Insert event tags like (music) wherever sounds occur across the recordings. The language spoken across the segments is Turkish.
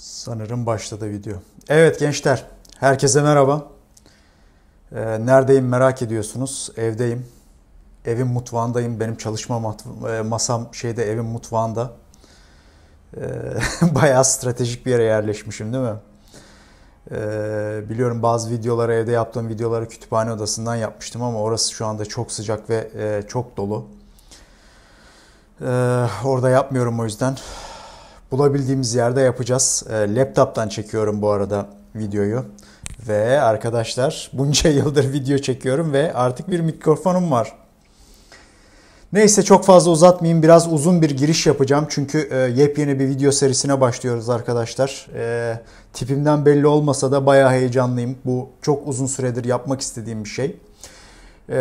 Sanırım başladı video. Evet gençler, herkese merhaba. Ee, neredeyim merak ediyorsunuz. Evdeyim. Evin mutfağındayım. Benim çalışma e, masam şeyde evin mutfağında. Ee, (laughs) bayağı stratejik bir yere yerleşmişim değil mi? Ee, biliyorum bazı videoları evde yaptığım videoları kütüphane odasından yapmıştım ama orası şu anda çok sıcak ve e, çok dolu. Ee, orada yapmıyorum o yüzden bulabildiğimiz yerde yapacağız. Ee, laptop'tan çekiyorum bu arada videoyu. Ve arkadaşlar bunca (laughs) yıldır video çekiyorum ve artık bir mikrofonum var. Neyse çok fazla uzatmayayım. Biraz uzun bir giriş yapacağım. Çünkü e, yepyeni bir video serisine başlıyoruz arkadaşlar. E, tipimden belli olmasa da bayağı heyecanlıyım. Bu çok uzun süredir yapmak istediğim bir şey. E,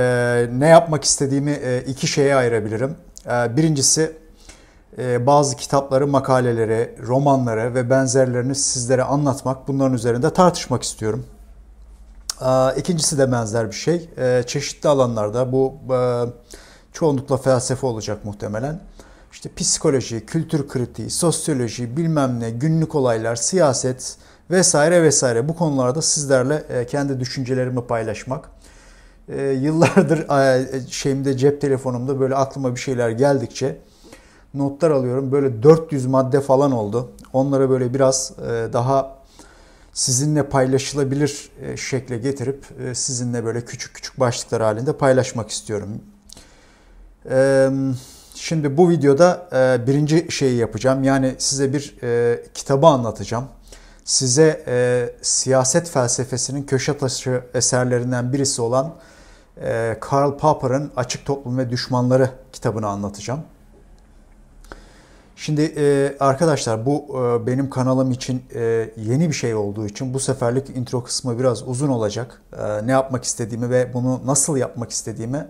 ne yapmak istediğimi iki şeye ayırabilirim. birincisi ee, bazı kitapları, makalelere, romanlara ve benzerlerini sizlere anlatmak, bunların üzerinde tartışmak istiyorum. Ee, ikincisi de benzer bir şey. Ee, çeşitli alanlarda bu e, çoğunlukla felsefe olacak muhtemelen. İşte psikoloji, kültür kritiği, sosyoloji, bilmem ne, günlük olaylar, siyaset vesaire vesaire bu konularda sizlerle e, kendi düşüncelerimi paylaşmak. Yıllardır e, şeyimde cep telefonumda böyle aklıma bir şeyler geldikçe notlar alıyorum. Böyle 400 madde falan oldu. Onlara böyle biraz e, daha sizinle paylaşılabilir e, şekle getirip e, sizinle böyle küçük küçük başlıklar halinde paylaşmak istiyorum. Şimdi bu videoda birinci şeyi yapacağım. Yani size bir kitabı anlatacağım. Size siyaset felsefesinin köşe taşı eserlerinden birisi olan Karl Popper'ın Açık Toplum ve Düşmanları kitabını anlatacağım. Şimdi e, arkadaşlar bu e, benim kanalım için e, yeni bir şey olduğu için bu seferlik intro kısmı biraz uzun olacak. ne yapmak istediğimi ve bunu nasıl yapmak istediğimi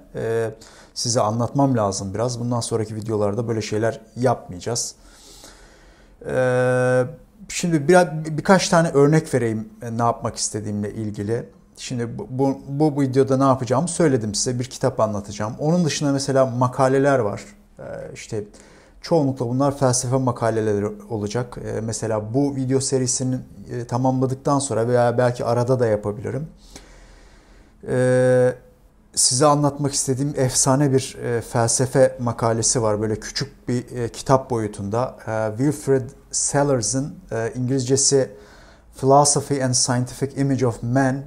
size anlatmam lazım biraz. Bundan sonraki videolarda böyle şeyler yapmayacağız. şimdi biraz birkaç tane örnek vereyim ne yapmak istediğimle ilgili. Şimdi bu, bu, bu videoda ne yapacağımı söyledim size. Bir kitap anlatacağım. Onun dışında mesela makaleler var. İşte işte Çoğunlukla bunlar felsefe makaleleri olacak. Ee, mesela bu video serisini e, tamamladıktan sonra veya belki arada da yapabilirim. Ee, size anlatmak istediğim efsane bir e, felsefe makalesi var. Böyle küçük bir e, kitap boyutunda. Ee, Wilfred Sellers'ın İngilizcesi Philosophy and Scientific Image of Man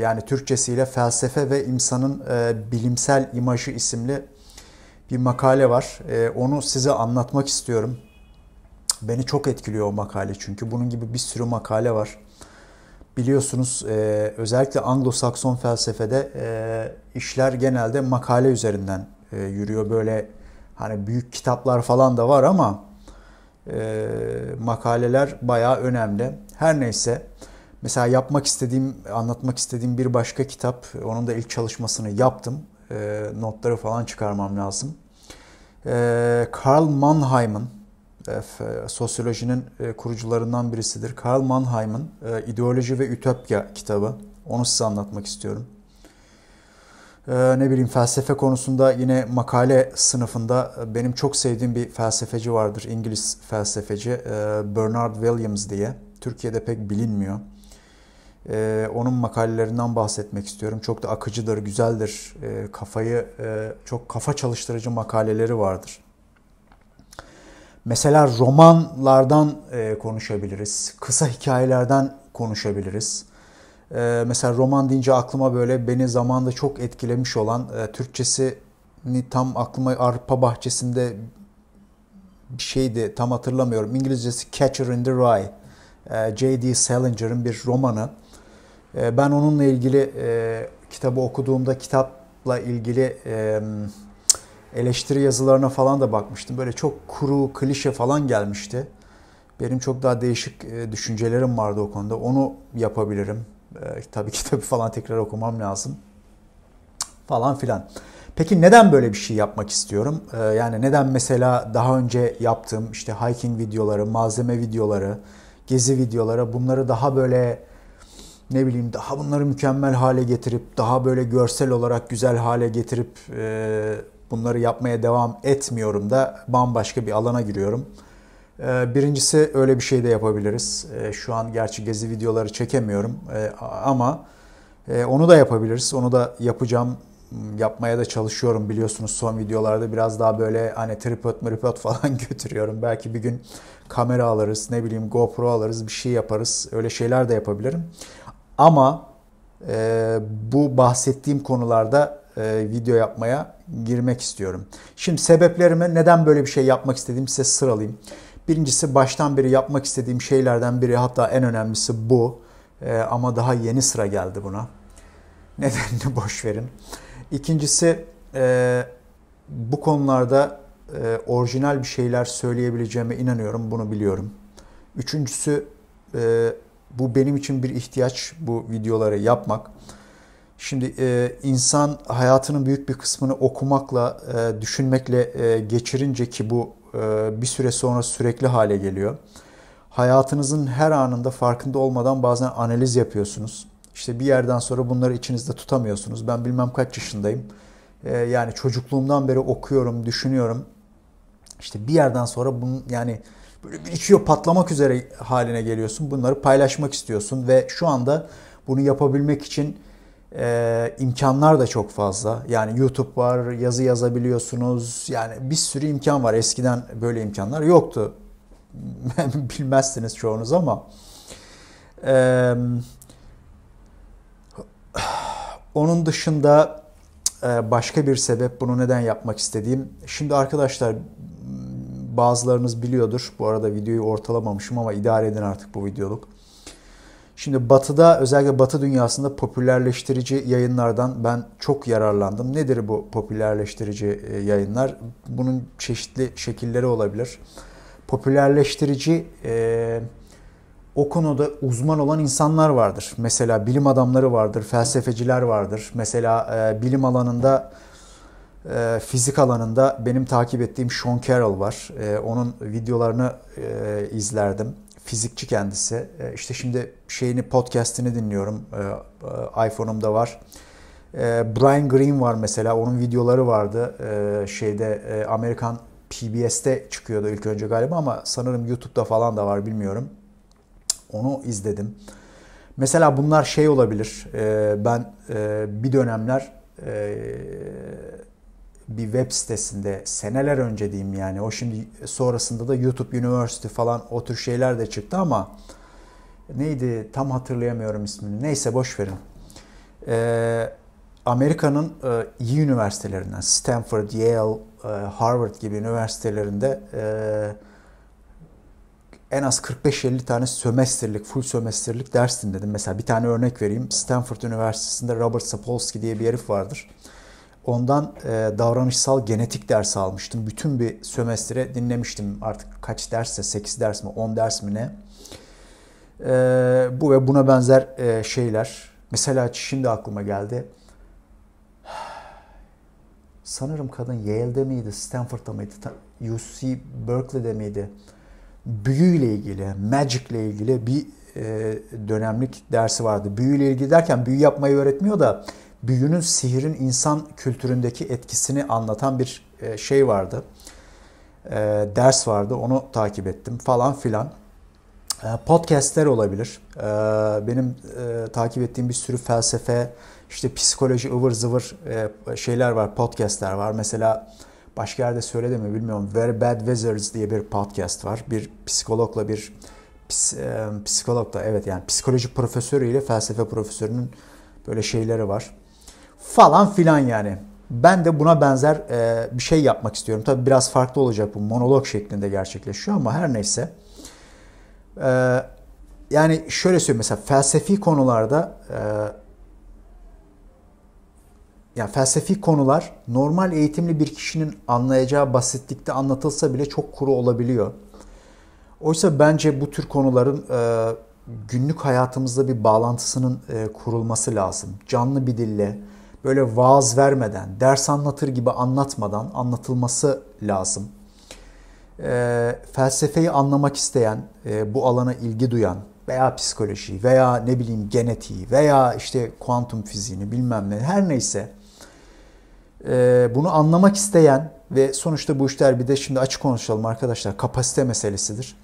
yani Türkçesiyle Felsefe ve İnsanın Bilimsel İmajı isimli bir makale var. E, onu size anlatmak istiyorum. Beni çok etkiliyor o makale çünkü bunun gibi bir sürü makale var. Biliyorsunuz e, özellikle Anglo-Sakson felsefede e, işler genelde makale üzerinden e, yürüyor. Böyle hani büyük kitaplar falan da var ama e, makaleler bayağı önemli. Her neyse mesela yapmak istediğim, anlatmak istediğim bir başka kitap. Onun da ilk çalışmasını yaptım e, notları falan çıkarmam lazım. Ee, e, Karl Mannheim'ın sosyolojinin e, kurucularından birisidir. Karl Mannheim'ın e, İdeoloji ve Ütopya kitabı. Onu size anlatmak istiyorum. Ee, ne bileyim felsefe konusunda yine makale sınıfında e, benim çok sevdiğim bir felsefeci vardır. İngiliz felsefeci e, Bernard Williams diye. Türkiye'de pek bilinmiyor e, onun makalelerinden bahsetmek istiyorum. Çok da akıcıdır, güzeldir. E, kafayı e, çok kafa çalıştırıcı makaleleri vardır. Mesela romanlardan e, konuşabiliriz. Kısa hikayelerden konuşabiliriz. E, mesela roman deyince aklıma böyle beni zamanda çok etkilemiş olan e, Türkçesini tam aklıma Arpa Bahçesi'nde bir şeydi tam hatırlamıyorum. İngilizcesi Catcher in the Rye. J.D. Salinger'ın bir romanı. Ee, ben onunla ilgili e, kitabı okuduğumda kitapla ilgili eleştiri yazılarına falan da bakmıştım. Böyle çok kuru, klişe falan gelmişti. Benim çok daha değişik e, düşüncelerim vardı o konuda. Onu yapabilirim. E, tabii (laughs) kitabı falan tekrar okumam lazım. Falan filan. Peki neden böyle bir şey yapmak istiyorum? yani neden mesela daha önce yaptığım işte hiking videoları, malzeme videoları, gezi videoları bunları daha böyle ne bileyim daha bunları mükemmel hale getirip daha böyle görsel olarak güzel hale getirip e, bunları yapmaya devam etmiyorum da bambaşka bir alana giriyorum. E, birincisi öyle bir şey de yapabiliriz. E, şu an gerçi gezi videoları çekemiyorum e, ama e, onu da yapabiliriz. Onu da yapacağım yapmaya da çalışıyorum biliyorsunuz son videolarda biraz daha böyle hani tripod tripod (laughs) falan götürüyorum. Belki bir gün kamera alırız ne bileyim GoPro alırız bir şey yaparız öyle şeyler de yapabilirim. Ama e, bu bahsettiğim konularda e, video yapmaya girmek istiyorum. Şimdi sebeplerimi neden böyle bir şey yapmak istediğimi size sıralayayım. Birincisi baştan beri yapmak istediğim şeylerden biri hatta en önemlisi bu. E, ama daha yeni sıra geldi buna. Nedenini (laughs) boş verin. İkincisi e, bu konularda e, orijinal bir şeyler söyleyebileceğime inanıyorum. Bunu biliyorum. Üçüncüsü e, bu benim için bir ihtiyaç bu videoları yapmak. Şimdi e, insan hayatının büyük bir kısmını okumakla, e, düşünmekle e, geçirince ki bu bir süre sonra sürekli hale geliyor. Hayatınızın her anında farkında olmadan bazen analiz yapıyorsunuz. İşte bir yerden sonra bunları içinizde tutamıyorsunuz. Ben bilmem kaç yaşındayım. yani çocukluğumdan beri okuyorum, düşünüyorum. İşte bir yerden sonra bunun yani böyle birikiyor patlamak üzere haline geliyorsun. Bunları paylaşmak istiyorsun ve şu anda bunu yapabilmek için e, imkanlar da çok fazla. Yani YouTube var, yazı yazabiliyorsunuz. Yani bir sürü imkan var. Eskiden böyle imkanlar yoktu. (laughs) Bilmezsiniz çoğunuz ama. E, onun dışında e, başka bir sebep bunu neden yapmak istediğim. Şimdi arkadaşlar bazılarınız biliyordur. Bu arada videoyu ortalamamışım ama idare edin artık bu videoluk. Şimdi batıda özellikle batı dünyasında popülerleştirici yayınlardan ben çok yararlandım. Nedir bu popülerleştirici e, yayınlar? Bunun çeşitli şekilleri olabilir. Popülerleştirici e, o konuda uzman olan insanlar vardır. Mesela bilim adamları vardır, felsefeciler vardır. Mesela e, bilim alanında ee, fizik alanında benim takip ettiğim Sean Carroll var. Ee, onun videolarını e, izlerdim. Fizikçi kendisi. Ee, işte şimdi şeyini podcast'ini dinliyorum. E, iPhone'umda var. Brian Green var mesela. Onun videoları vardı. şeyde e, Amerikan PBS'te çıkıyordu ilk önce galiba ama sanırım YouTube'da falan da var bilmiyorum. Onu izledim. Mesela bunlar şey olabilir. ben e, bir dönemler e, bir web sitesinde seneler önce diyeyim yani o şimdi sonrasında da YouTube University falan o tür şeyler de çıktı ama neydi tam hatırlayamıyorum ismini neyse boş verin. Ee, Amerika'nın e, iyi üniversitelerinden Stanford, Yale, e, Harvard gibi üniversitelerinde e, en az 45-50 tane sömestrlik, full sömestrlik ders dinledim. Mesela bir tane örnek vereyim. Stanford Üniversitesi'nde Robert Sapolsky diye bir herif vardır. Ondan e, davranışsal genetik ders almıştım. Bütün bir sömestre dinlemiştim. Artık kaç dersse, 8 ders mi, 10 ders mi ne? E, bu ve buna benzer e, şeyler. Mesela şimdi aklıma geldi. Sanırım kadın Yale'de miydi, Stanford'da mıydı, UC Berkeley'de miydi? Büyüyle ilgili, magic'le ilgili bir e, dönemlik dersi vardı. Büyüyle ilgili derken büyü yapmayı öğretmiyor da büyünün sihirin insan kültüründeki etkisini anlatan bir e, şey vardı. E, ders vardı onu takip ettim falan filan. E, podcastler olabilir. Benim takip ettiğim bir sürü felsefe, işte psikoloji ıvır zıvır şeyler var, podcastler var. Mesela başka yerde söyledim mi bilmiyorum. Very Bad Wizards diye bir podcast var. Bir psikologla bir psikologla evet yani psikoloji profesörü ile felsefe profesörünün böyle şeyleri var falan filan yani. Ben de buna benzer e, bir şey yapmak istiyorum. Tabi biraz farklı olacak bu monolog şeklinde gerçekleşiyor ama her neyse. E, yani şöyle söyleyeyim mesela felsefi konularda e, yani felsefi konular normal eğitimli bir kişinin anlayacağı basitlikte anlatılsa bile çok kuru olabiliyor. Oysa bence bu tür konuların e, günlük hayatımızda bir bağlantısının e, kurulması lazım. Canlı bir dille, böyle vaaz vermeden, ders anlatır gibi anlatmadan anlatılması lazım. E, felsefeyi anlamak isteyen, e, bu alana ilgi duyan veya psikoloji veya ne bileyim genetiği veya işte kuantum fiziğini bilmem ne her neyse e, bunu anlamak isteyen ve sonuçta bu işler bir de şimdi açık konuşalım arkadaşlar kapasite meselesidir.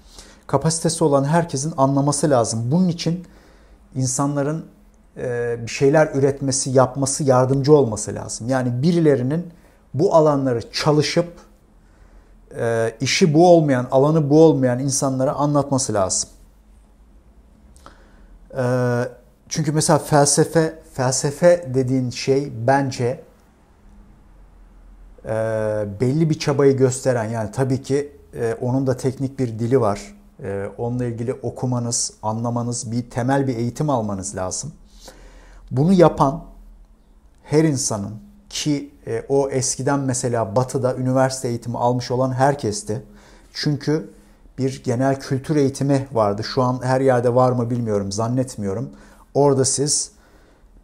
Kapasitesi olan herkesin anlaması lazım. Bunun için insanların e, bir şeyler üretmesi, yapması, yardımcı olması lazım. Yani birilerinin bu alanları çalışıp e, işi bu olmayan, alanı bu olmayan insanlara anlatması lazım. E, çünkü mesela felsefe, felsefe dediğin şey bence belli bir çabayı gösteren yani tabii ki onun da teknik bir dili var. Onunla ilgili okumanız, anlamanız, bir temel bir eğitim almanız lazım bunu yapan her insanın ki e, o eskiden mesela batıda üniversite eğitimi almış olan herkesti. Çünkü bir genel kültür eğitimi vardı. Şu an her yerde var mı bilmiyorum, zannetmiyorum. Orada siz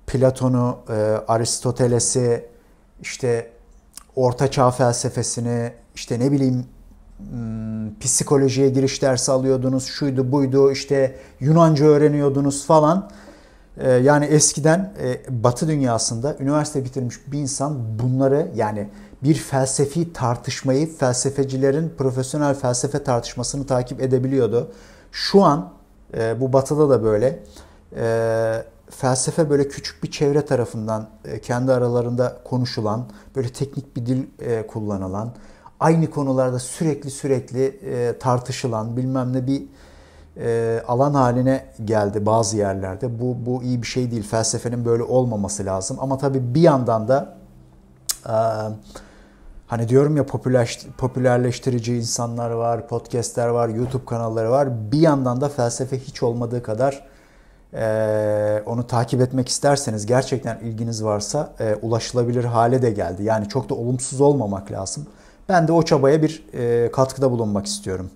Platon'u, e, Aristoteles'i, işte Orta Çağ felsefesini, işte ne bileyim hmm, psikolojiye giriş dersi alıyordunuz, şuydu buydu, işte Yunanca öğreniyordunuz falan. Ee, yani eskiden e, Batı dünyasında üniversite bitirmiş bir insan bunları yani bir felsefi tartışmayı felsefecilerin profesyonel felsefe tartışmasını takip edebiliyordu. Şu an e, bu Batı'da da böyle e, felsefe böyle küçük bir çevre tarafından kendi aralarında konuşulan, böyle teknik bir dil kullanılan, aynı konularda sürekli sürekli tartışılan bilmem ne bir e, alan haline geldi bazı yerlerde. Bu, bu iyi bir şey değil. Felsefenin böyle olmaması lazım. Ama tabii bir yandan da e, hani diyorum ya popülerleştirici insanlar var, podcastler var, YouTube kanalları var. Bir yandan da felsefe hiç olmadığı kadar e, onu takip etmek isterseniz gerçekten ilginiz varsa ulaşılabilir hale de geldi. Yani çok da olumsuz olmamak lazım. Ben de o çabaya bir katkıda bulunmak istiyorum.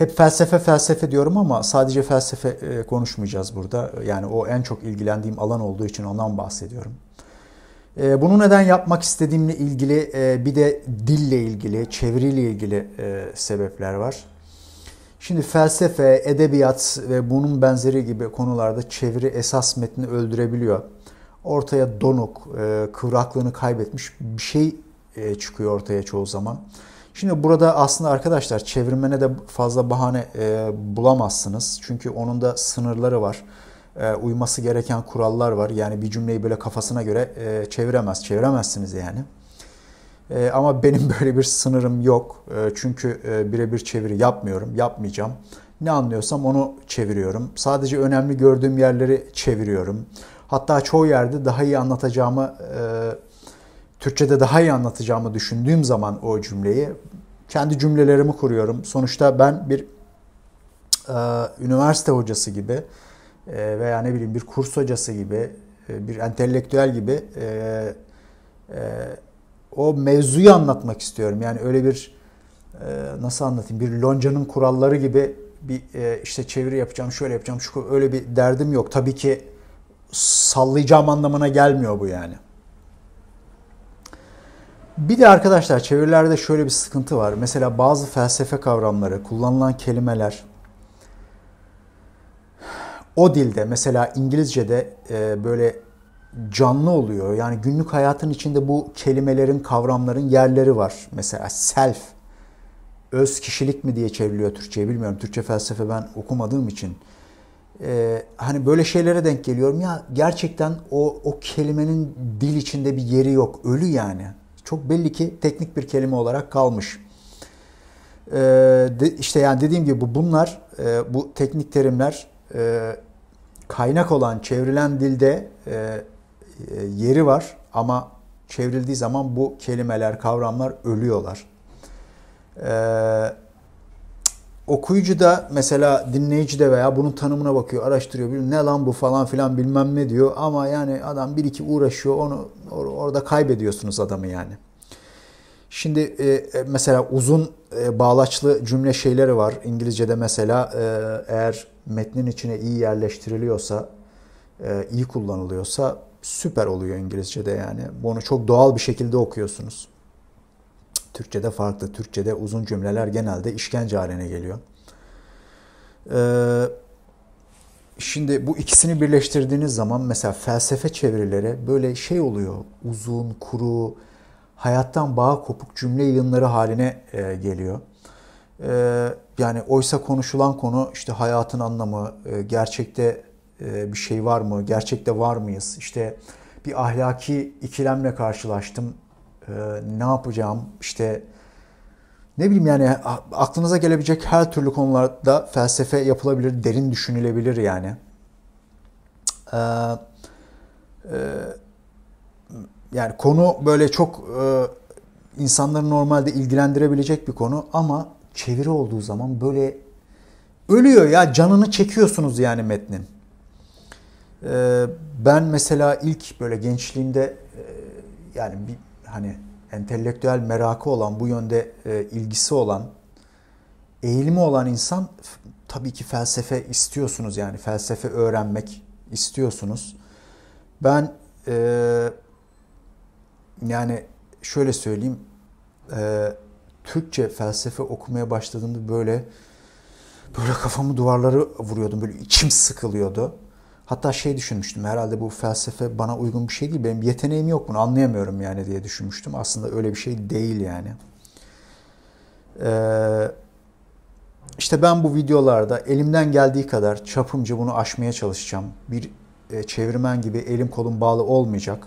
Hep felsefe felsefe diyorum ama sadece felsefe e, konuşmayacağız burada. Yani o en çok ilgilendiğim alan olduğu için ondan bahsediyorum. E, bunu neden yapmak istediğimle ilgili e, bir de dille ilgili, çeviriyle ilgili sebepler var. Şimdi felsefe, edebiyat ve bunun benzeri gibi konularda çeviri esas metni öldürebiliyor. Ortaya donuk, kıvraklığını kaybetmiş bir şey çıkıyor ortaya çoğu zaman. Şimdi burada aslında arkadaşlar çevirmene de fazla bahane e, bulamazsınız. Çünkü onun da sınırları var. E, uyması gereken kurallar var. Yani bir cümleyi böyle kafasına göre e, çeviremez. Çeviremezsiniz yani. E, ama benim (laughs) böyle bir sınırım yok. E, çünkü e, birebir çeviri yapmıyorum. Yapmayacağım. Ne anlıyorsam onu çeviriyorum. Sadece önemli gördüğüm yerleri çeviriyorum. Hatta çoğu yerde daha iyi anlatacağımı e, Türkçe'de daha iyi anlatacağımı düşündüğüm zaman o cümleyi kendi cümlelerimi kuruyorum. Sonuçta ben bir e, üniversite hocası gibi e, veya ne bileyim bir kurs hocası gibi, e, bir entelektüel gibi e, e, o mevzuyu anlatmak istiyorum. Yani öyle bir e, nasıl anlatayım bir loncanın kuralları gibi bir e, işte çeviri yapacağım, şöyle yapacağım, şu öyle bir derdim yok. Tabii ki sallayacağım anlamına gelmiyor bu yani. Bir de arkadaşlar çevirilerde şöyle bir sıkıntı var. Mesela bazı felsefe kavramları, kullanılan kelimeler o dilde mesela İngilizce'de e, böyle canlı oluyor. Yani günlük hayatın içinde bu kelimelerin, kavramların yerleri var. Mesela self, öz kişilik mi diye çevriliyor Türkçe'ye bilmiyorum. Türkçe felsefe ben okumadığım için. Ee, hani böyle şeylere denk geliyorum. Ya gerçekten o, o kelimenin dil içinde bir yeri yok. Ölü yani çok belli ki teknik bir kelime olarak kalmış. Ee, de, işte yani dediğim gibi bunlar, e, bu teknik terimler e, kaynak olan çevrilen dilde e, e yeri var ama çevrildiği zaman bu kelimeler, kavramlar ölüyorlar. Ee, okuyucu da mesela dinleyici de veya bunun tanımına bakıyor, araştırıyor. Ne lan bu falan filan bilmem ne diyor. Ama yani adam bir iki uğraşıyor. Onu or- orada kaybediyorsunuz adamı yani. Şimdi e, e mesela uzun e, bağlaçlı cümle şeyleri var. İngilizce'de mesela e, eğer metnin içine iyi yerleştiriliyorsa, e, iyi kullanılıyorsa süper oluyor İngilizce'de yani. Bunu çok doğal bir şekilde okuyorsunuz. Türkçe'de farklı. Türkçe'de uzun cümleler genelde işkence haline geliyor. Ee, şimdi bu ikisini birleştirdiğiniz zaman mesela felsefe çevirileri böyle şey oluyor. Uzun, kuru, hayattan bağ kopuk cümle yığınları haline e, geliyor. Ee, yani oysa konuşulan konu işte hayatın anlamı, e, gerçekte e, bir şey var mı, gerçekte var mıyız? İşte bir ahlaki ikilemle karşılaştım ee, ne yapacağım işte ne bileyim yani aklınıza gelebilecek her türlü konularda felsefe yapılabilir, derin düşünülebilir yani. Ee, e, yani konu böyle çok e, insanları normalde ilgilendirebilecek bir konu ama çeviri olduğu zaman böyle ölüyor ya canını çekiyorsunuz yani metnin. Ee, ben mesela ilk böyle gençliğimde e, yani bir hani entelektüel merakı olan, bu yönde e, ilgisi olan, eğilimi olan insan tabii ki felsefe istiyorsunuz yani felsefe öğrenmek istiyorsunuz. Ben e, yani şöyle söyleyeyim e, Türkçe felsefe okumaya başladığımda böyle böyle kafamı duvarlara vuruyordum böyle içim sıkılıyordu. Hatta şey düşünmüştüm herhalde bu felsefe bana uygun bir şey değil. Benim yeteneğim yok bunu anlayamıyorum yani diye düşünmüştüm. Aslında öyle bir şey değil yani. Ee, işte ben bu videolarda elimden geldiği kadar çapımcı bunu aşmaya çalışacağım. Bir e, çevirmen gibi elim kolum bağlı olmayacak.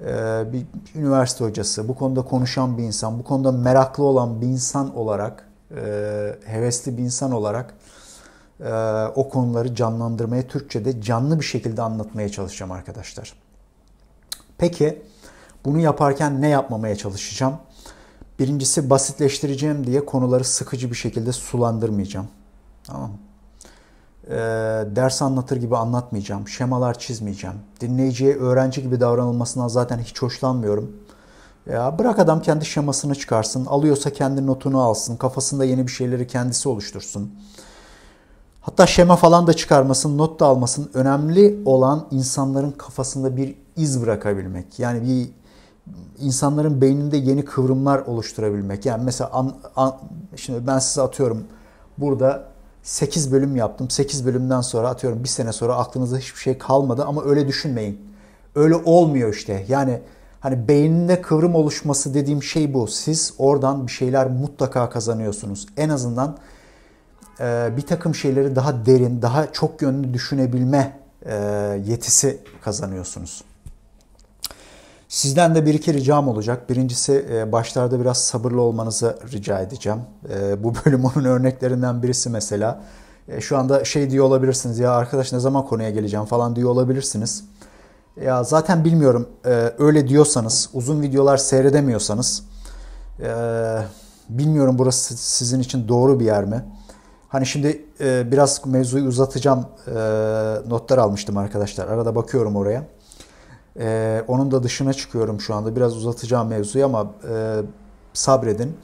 Ee, bir üniversite hocası, bu konuda konuşan bir insan, bu konuda meraklı olan bir insan olarak, e, hevesli bir insan olarak ee, o konuları canlandırmaya Türkçe'de canlı bir şekilde anlatmaya çalışacağım arkadaşlar. Peki bunu yaparken ne yapmamaya çalışacağım? Birincisi basitleştireceğim diye konuları sıkıcı bir şekilde sulandırmayacağım. Tamam mı? Ee, ders anlatır gibi anlatmayacağım. Şemalar çizmeyeceğim. Dinleyiciye öğrenci gibi davranılmasına zaten hiç hoşlanmıyorum. Ya bırak adam kendi şemasını çıkarsın. Alıyorsa kendi notunu alsın. Kafasında yeni bir şeyleri kendisi oluştursun. Hatta şema falan da çıkarmasın, not da almasın. Önemli olan insanların kafasında bir iz bırakabilmek. Yani bir insanların beyninde yeni kıvrımlar oluşturabilmek. Yani mesela an, an, şimdi ben size atıyorum burada 8 bölüm yaptım. 8 bölümden sonra atıyorum bir sene sonra aklınızda hiçbir şey kalmadı ama öyle düşünmeyin. Öyle olmuyor işte. Yani hani beyninde kıvrım oluşması dediğim şey bu. Siz oradan bir şeyler mutlaka kazanıyorsunuz. En azından ee, bir takım şeyleri daha derin, daha çok yönlü düşünebilme e, yetisi kazanıyorsunuz. Sizden de bir iki ricam olacak. Birincisi e, başlarda biraz sabırlı olmanızı rica edeceğim. E, bu (laughs) bölüm onun örneklerinden birisi mesela. Şu anda şey diyor olabilirsiniz ya arkadaş ne zaman konuya geleceğim falan diyor olabilirsiniz. Ya zaten bilmiyorum öyle diyorsanız uzun videolar seyredemiyorsanız bilmiyorum burası sizin için doğru bir yer mi? Hani şimdi e, biraz mevzuyu uzatacağım e, notlar almıştım arkadaşlar. Arada bakıyorum oraya. E, onun da dışına çıkıyorum şu anda. Biraz uzatacağım mevzuyu ama e, sabredin.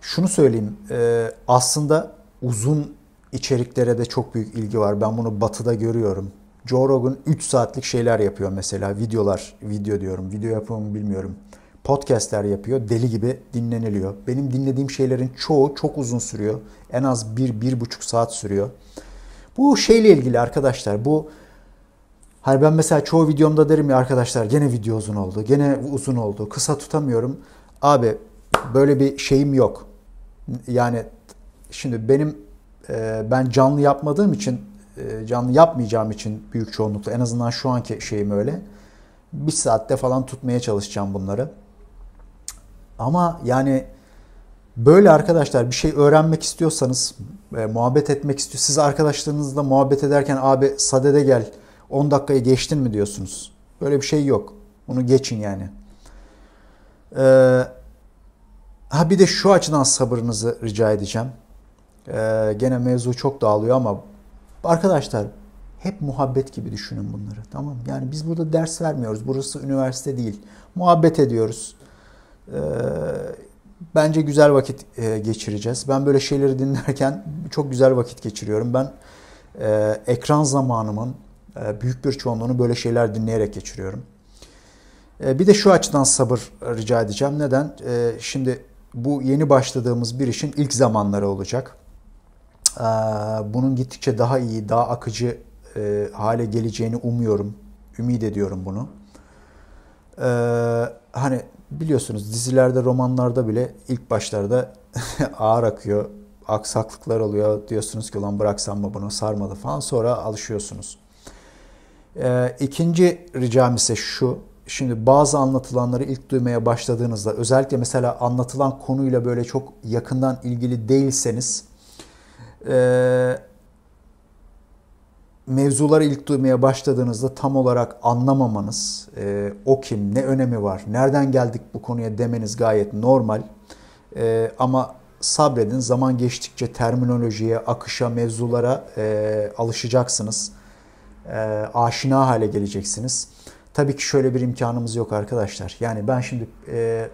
Şunu söyleyeyim. E, aslında uzun içeriklere de çok büyük ilgi var. Ben bunu batıda görüyorum. Joe Rogan 3 saatlik şeyler yapıyor mesela. Videolar, video diyorum. Video yapımı bilmiyorum podcastler yapıyor. Deli gibi dinleniliyor. Benim dinlediğim şeylerin çoğu çok uzun sürüyor. En az 1-1,5 saat sürüyor. Bu şeyle ilgili arkadaşlar bu hani ben mesela çoğu videomda derim ya arkadaşlar gene video uzun oldu. Gene uzun oldu. Kısa tutamıyorum. Abi böyle bir şeyim yok. Yani şimdi benim e, ben canlı yapmadığım için e, canlı yapmayacağım için büyük çoğunlukla en azından şu anki şeyim öyle. Bir saatte falan tutmaya çalışacağım bunları. Ama yani böyle arkadaşlar bir şey öğrenmek istiyorsanız, e, muhabbet etmek istiyor. Siz arkadaşlarınızla muhabbet ederken abi sadede gel 10 dakikayı geçtin mi diyorsunuz. Böyle bir şey yok. Bunu geçin yani. Ee, ha bir de şu açıdan sabrınızı rica edeceğim. Ee, gene mevzu çok dağılıyor ama arkadaşlar hep muhabbet gibi düşünün bunları tamam Yani biz burada ders vermiyoruz. Burası üniversite değil. Muhabbet ediyoruz. Ee, bence güzel vakit e, geçireceğiz. Ben böyle şeyleri dinlerken çok güzel vakit geçiriyorum. Ben e, ekran zamanımın e, büyük bir çoğunluğunu böyle şeyler dinleyerek geçiriyorum. bir de şu açıdan sabır rica edeceğim. Neden? şimdi bu yeni başladığımız bir işin ilk zamanları olacak. bunun gittikçe daha iyi, daha akıcı hale geleceğini umuyorum. Ümit ediyorum bunu. hani biliyorsunuz dizilerde, romanlarda bile ilk başlarda (laughs) ağır akıyor, aksaklıklar oluyor. Diyorsunuz ki ulan bıraksam mı bunu sarmadı falan sonra alışıyorsunuz. Ee, ikinci ricam ise şu. Şimdi bazı anlatılanları ilk duymaya başladığınızda özellikle mesela anlatılan konuyla böyle çok yakından ilgili değilseniz e, mevzuları ilk duymaya başladığınızda tam olarak anlamamanız, e, o kim, ne önemi var, nereden geldik bu konuya demeniz gayet normal. E, ama sabredin, zaman geçtikçe terminolojiye, akışa, mevzulara e, alışacaksınız. E, aşina hale geleceksiniz. Tabii ki şöyle bir imkanımız yok arkadaşlar. Yani ben şimdi... E,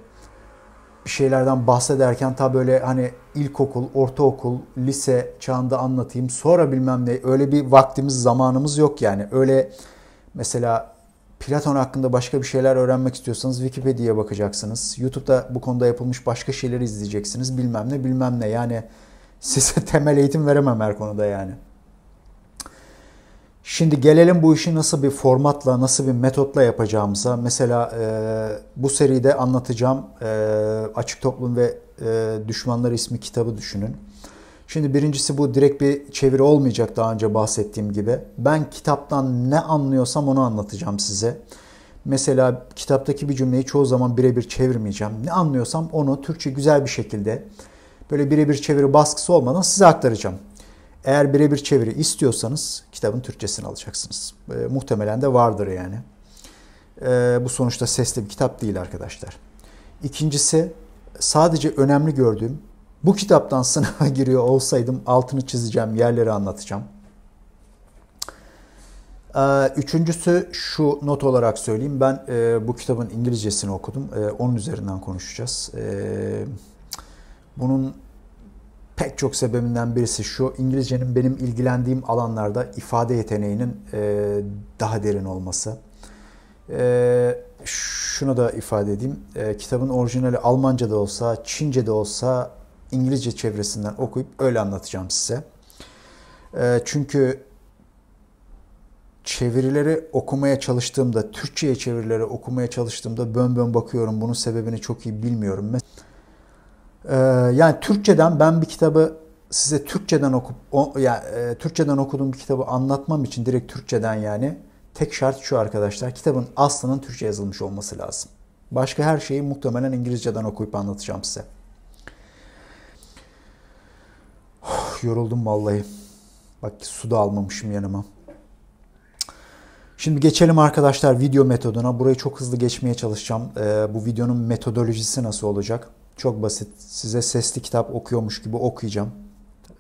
bir şeylerden bahsederken ta böyle hani ilkokul, ortaokul, lise çağında anlatayım. Sonra bilmem ne öyle bir vaktimiz, zamanımız yok yani. Öyle mesela Platon hakkında başka bir şeyler öğrenmek istiyorsanız Wikipedia'ya bakacaksınız. YouTube'da bu konuda yapılmış başka şeyleri izleyeceksiniz. Bilmem ne bilmem ne yani size (laughs) temel eğitim veremem her konuda yani. Şimdi gelelim bu işi nasıl bir formatla, nasıl bir metotla yapacağımıza. Mesela e, bu seride anlatacağım e, Açık Toplum ve e, Düşmanlar ismi kitabı düşünün. Şimdi birincisi bu direkt bir çeviri olmayacak daha önce bahsettiğim gibi. Ben kitaptan ne anlıyorsam onu anlatacağım size. Mesela kitaptaki bir cümleyi çoğu zaman birebir çevirmeyeceğim. Ne anlıyorsam onu Türkçe güzel bir şekilde böyle birebir çeviri baskısı olmadan size aktaracağım. Eğer birebir çeviri istiyorsanız kitabın Türkçesini alacaksınız. E, muhtemelen de vardır yani. E, bu sonuçta sesli bir kitap değil arkadaşlar. İkincisi sadece önemli gördüğüm bu kitaptan (laughs) sınava giriyor olsaydım altını çizeceğim, yerleri anlatacağım. E, üçüncüsü şu not olarak söyleyeyim. Ben e, bu kitabın İngilizcesini okudum. E, onun üzerinden konuşacağız. E, bunun pek çok sebebinden birisi şu. İngilizcenin benim ilgilendiğim alanlarda ifade yeteneğinin e, daha derin olması. E, şunu da ifade edeyim. E, kitabın orijinali Almanca da olsa, Çince de olsa İngilizce çevresinden okuyup öyle anlatacağım size. E, çünkü çevirileri okumaya çalıştığımda, Türkçe'ye çevirileri okumaya çalıştığımda bön bön bakıyorum. Bunun sebebini çok iyi bilmiyorum. Mesela ee, yani Türkçeden ben bir kitabı size Türkçeden okup o, yani, e, Türkçeden okuduğum bir kitabı anlatmam için direkt Türkçeden yani tek şart şu arkadaşlar kitabın aslının Türkçe yazılmış olması lazım. Başka her şeyi muhtemelen İngilizceden okuyup anlatacağım size. Oh, yoruldum vallahi. Bak su da almamışım yanıma. Şimdi geçelim arkadaşlar video metoduna. Burayı çok hızlı geçmeye çalışacağım. Ee, bu videonun metodolojisi nasıl olacak? Çok basit. Size sesli kitap okuyormuş gibi okuyacağım.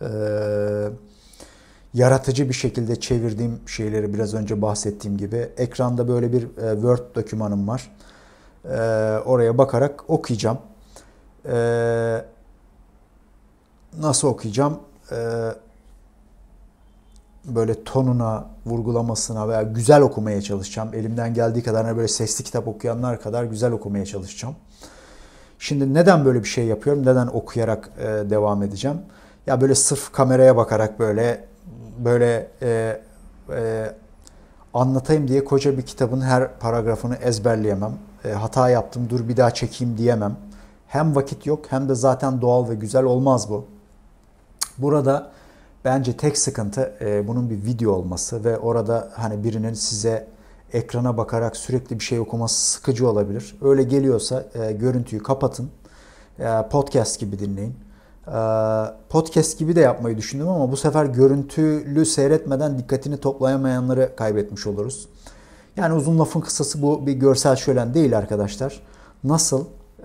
Ee, yaratıcı bir şekilde çevirdiğim şeyleri biraz önce bahsettiğim gibi ekranda böyle bir e, Word dokümanım var. E, oraya bakarak okuyacağım. E, nasıl okuyacağım? E, böyle tonuna, vurgulamasına veya güzel okumaya çalışacağım. Elimden geldiği kadar böyle sesli kitap okuyanlar kadar güzel okumaya çalışacağım. Şimdi neden böyle bir şey yapıyorum? Neden okuyarak e, devam edeceğim? Ya böyle sırf kameraya bakarak böyle böyle e, e, anlatayım diye koca bir kitabın her paragrafını ezberleyemem. E, hata yaptım dur bir daha çekeyim diyemem. Hem vakit yok hem de zaten doğal ve güzel olmaz bu. Burada bence tek sıkıntı e, bunun bir video olması ve orada hani birinin size ekrana bakarak sürekli bir şey okuması sıkıcı olabilir. Öyle geliyorsa e, görüntüyü kapatın. E, podcast gibi dinleyin. E, podcast gibi de yapmayı düşündüm ama bu sefer görüntülü seyretmeden dikkatini toplayamayanları kaybetmiş oluruz. Yani uzun lafın kısası bu bir görsel şölen değil arkadaşlar. Nasıl,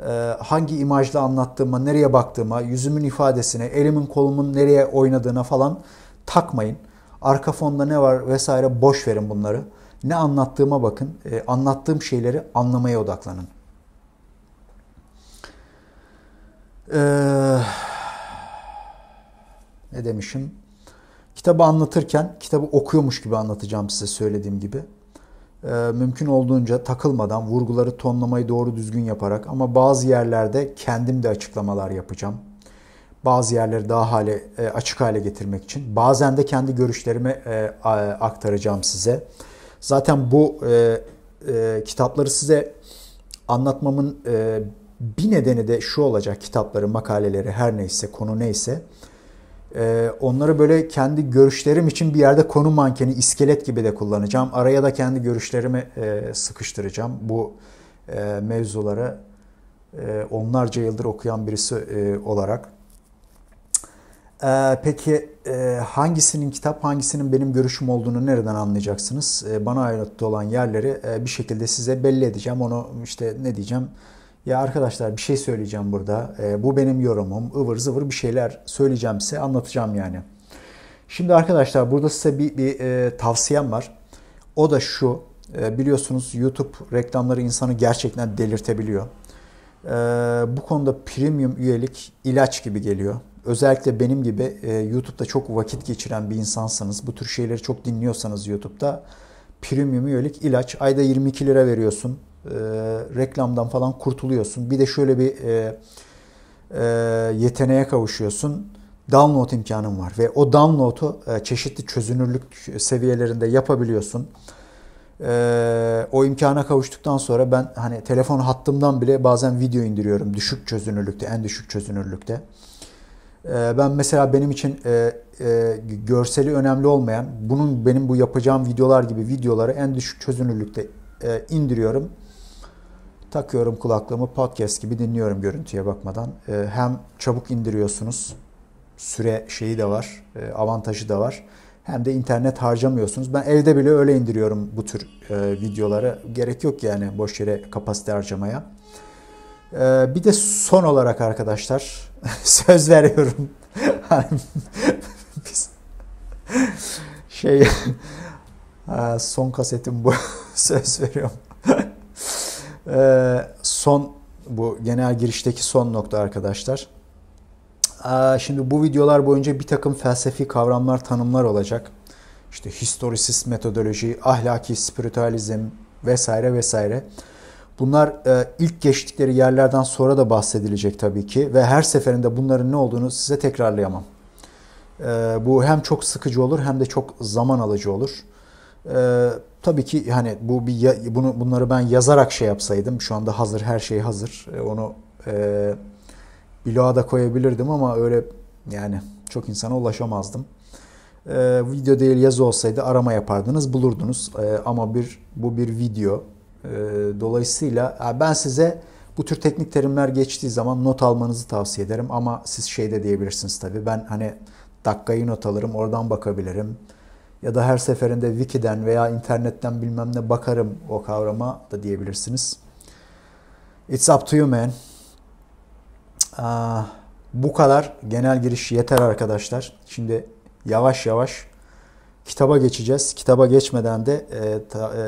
e, hangi imajla anlattığıma, nereye baktığıma, yüzümün ifadesine, elimin kolumun nereye oynadığına falan takmayın. Arka fonda ne var vesaire boş verin bunları. Ne anlattığıma bakın. E, anlattığım şeyleri anlamaya odaklanın. Ee, ne demişim? Kitabı anlatırken kitabı okuyormuş gibi anlatacağım size söylediğim gibi. Ee, mümkün olduğunca takılmadan vurguları tonlamayı doğru düzgün yaparak ama bazı yerlerde kendim de açıklamalar yapacağım. Bazı yerleri daha hale e, açık hale getirmek için. Bazen de kendi görüşlerimi e, aktaracağım size. Zaten bu e, e, kitapları size anlatmamın e, bir nedeni de şu olacak kitapları, makaleleri her neyse, konu neyse. E, onları böyle kendi görüşlerim için bir yerde konu mankeni, iskelet gibi de kullanacağım. Araya da kendi görüşlerimi e, sıkıştıracağım. Bu e, mevzuları e, onlarca yıldır okuyan birisi e, olarak. Ee, peki e, hangisinin kitap, hangisinin benim görüşüm olduğunu nereden anlayacaksınız? E, bana ayrıntı olan yerleri e, bir şekilde size belli edeceğim. Onu işte ne diyeceğim? Ya arkadaşlar bir şey söyleyeceğim burada. E, bu benim yorumum. ıvır zıvır bir şeyler söyleyeceğim size, anlatacağım yani. Şimdi arkadaşlar burada size bir, bir e, tavsiyem var. O da şu. E, biliyorsunuz YouTube reklamları insanı gerçekten delirtebiliyor. E, bu konuda premium üyelik ilaç gibi geliyor özellikle benim gibi e, YouTube'da çok vakit geçiren bir insansanız, bu tür şeyleri çok dinliyorsanız YouTube'da premium üyelik ilaç ayda 22 lira veriyorsun. E, reklamdan falan kurtuluyorsun. Bir de şöyle bir e, e, yeteneğe kavuşuyorsun. Download imkanın var ve o download'u e, çeşitli çözünürlük seviyelerinde yapabiliyorsun. E, o imkana kavuştuktan sonra ben hani telefon hattımdan bile bazen video indiriyorum düşük çözünürlükte, en düşük çözünürlükte. Ee, ben mesela benim için e, e, görseli önemli olmayan, bunun benim bu yapacağım videolar gibi videoları en düşük çözünürlükte e, indiriyorum. Takıyorum kulaklığımı podcast gibi dinliyorum görüntüye bakmadan. hem çabuk indiriyorsunuz, süre şeyi de var, avantajı da var. Hem de internet harcamıyorsunuz. Ben evde bile öyle indiriyorum bu tür videoları. Gerek yok yani boş yere kapasite harcamaya. Ee, bir de son olarak arkadaşlar (laughs) söz veriyorum. (laughs) Biz şey (laughs) son kasetim bu söz veriyorum. Ee, son bu genel girişteki son nokta arkadaşlar. Ee, şimdi bu videolar boyunca bir takım felsefi kavramlar, tanımlar olacak. İşte historisist metodoloji, ahlaki spiritualizm vesaire vesaire. Bunlar e, ilk geçtikleri yerlerden sonra da bahsedilecek tabii ki ve her seferinde bunların ne olduğunu size tekrarlayamam. E, bu hem çok sıkıcı olur hem de çok zaman alıcı olur. E, tabii ki hani bu bir bunu bunları ben yazarak şey yapsaydım şu anda hazır her şey hazır. E, onu e, bloğa da koyabilirdim ama öyle yani çok insana ulaşamazdım. E, video değil yazı olsaydı arama yapardınız bulurdunuz e, ama bir bu bir video ee, dolayısıyla ben size bu tür teknik terimler geçtiği zaman not almanızı tavsiye ederim. Ama siz şey de diyebilirsiniz tabi Ben hani dakikayı not alırım, oradan bakabilirim. Ya da her seferinde wiki'den veya internetten bilmem ne bakarım o kavrama da diyebilirsiniz. It's up to you man. Aa, bu kadar genel giriş yeter arkadaşlar. Şimdi yavaş yavaş Kitaba geçeceğiz. Kitaba geçmeden de e, ta, e,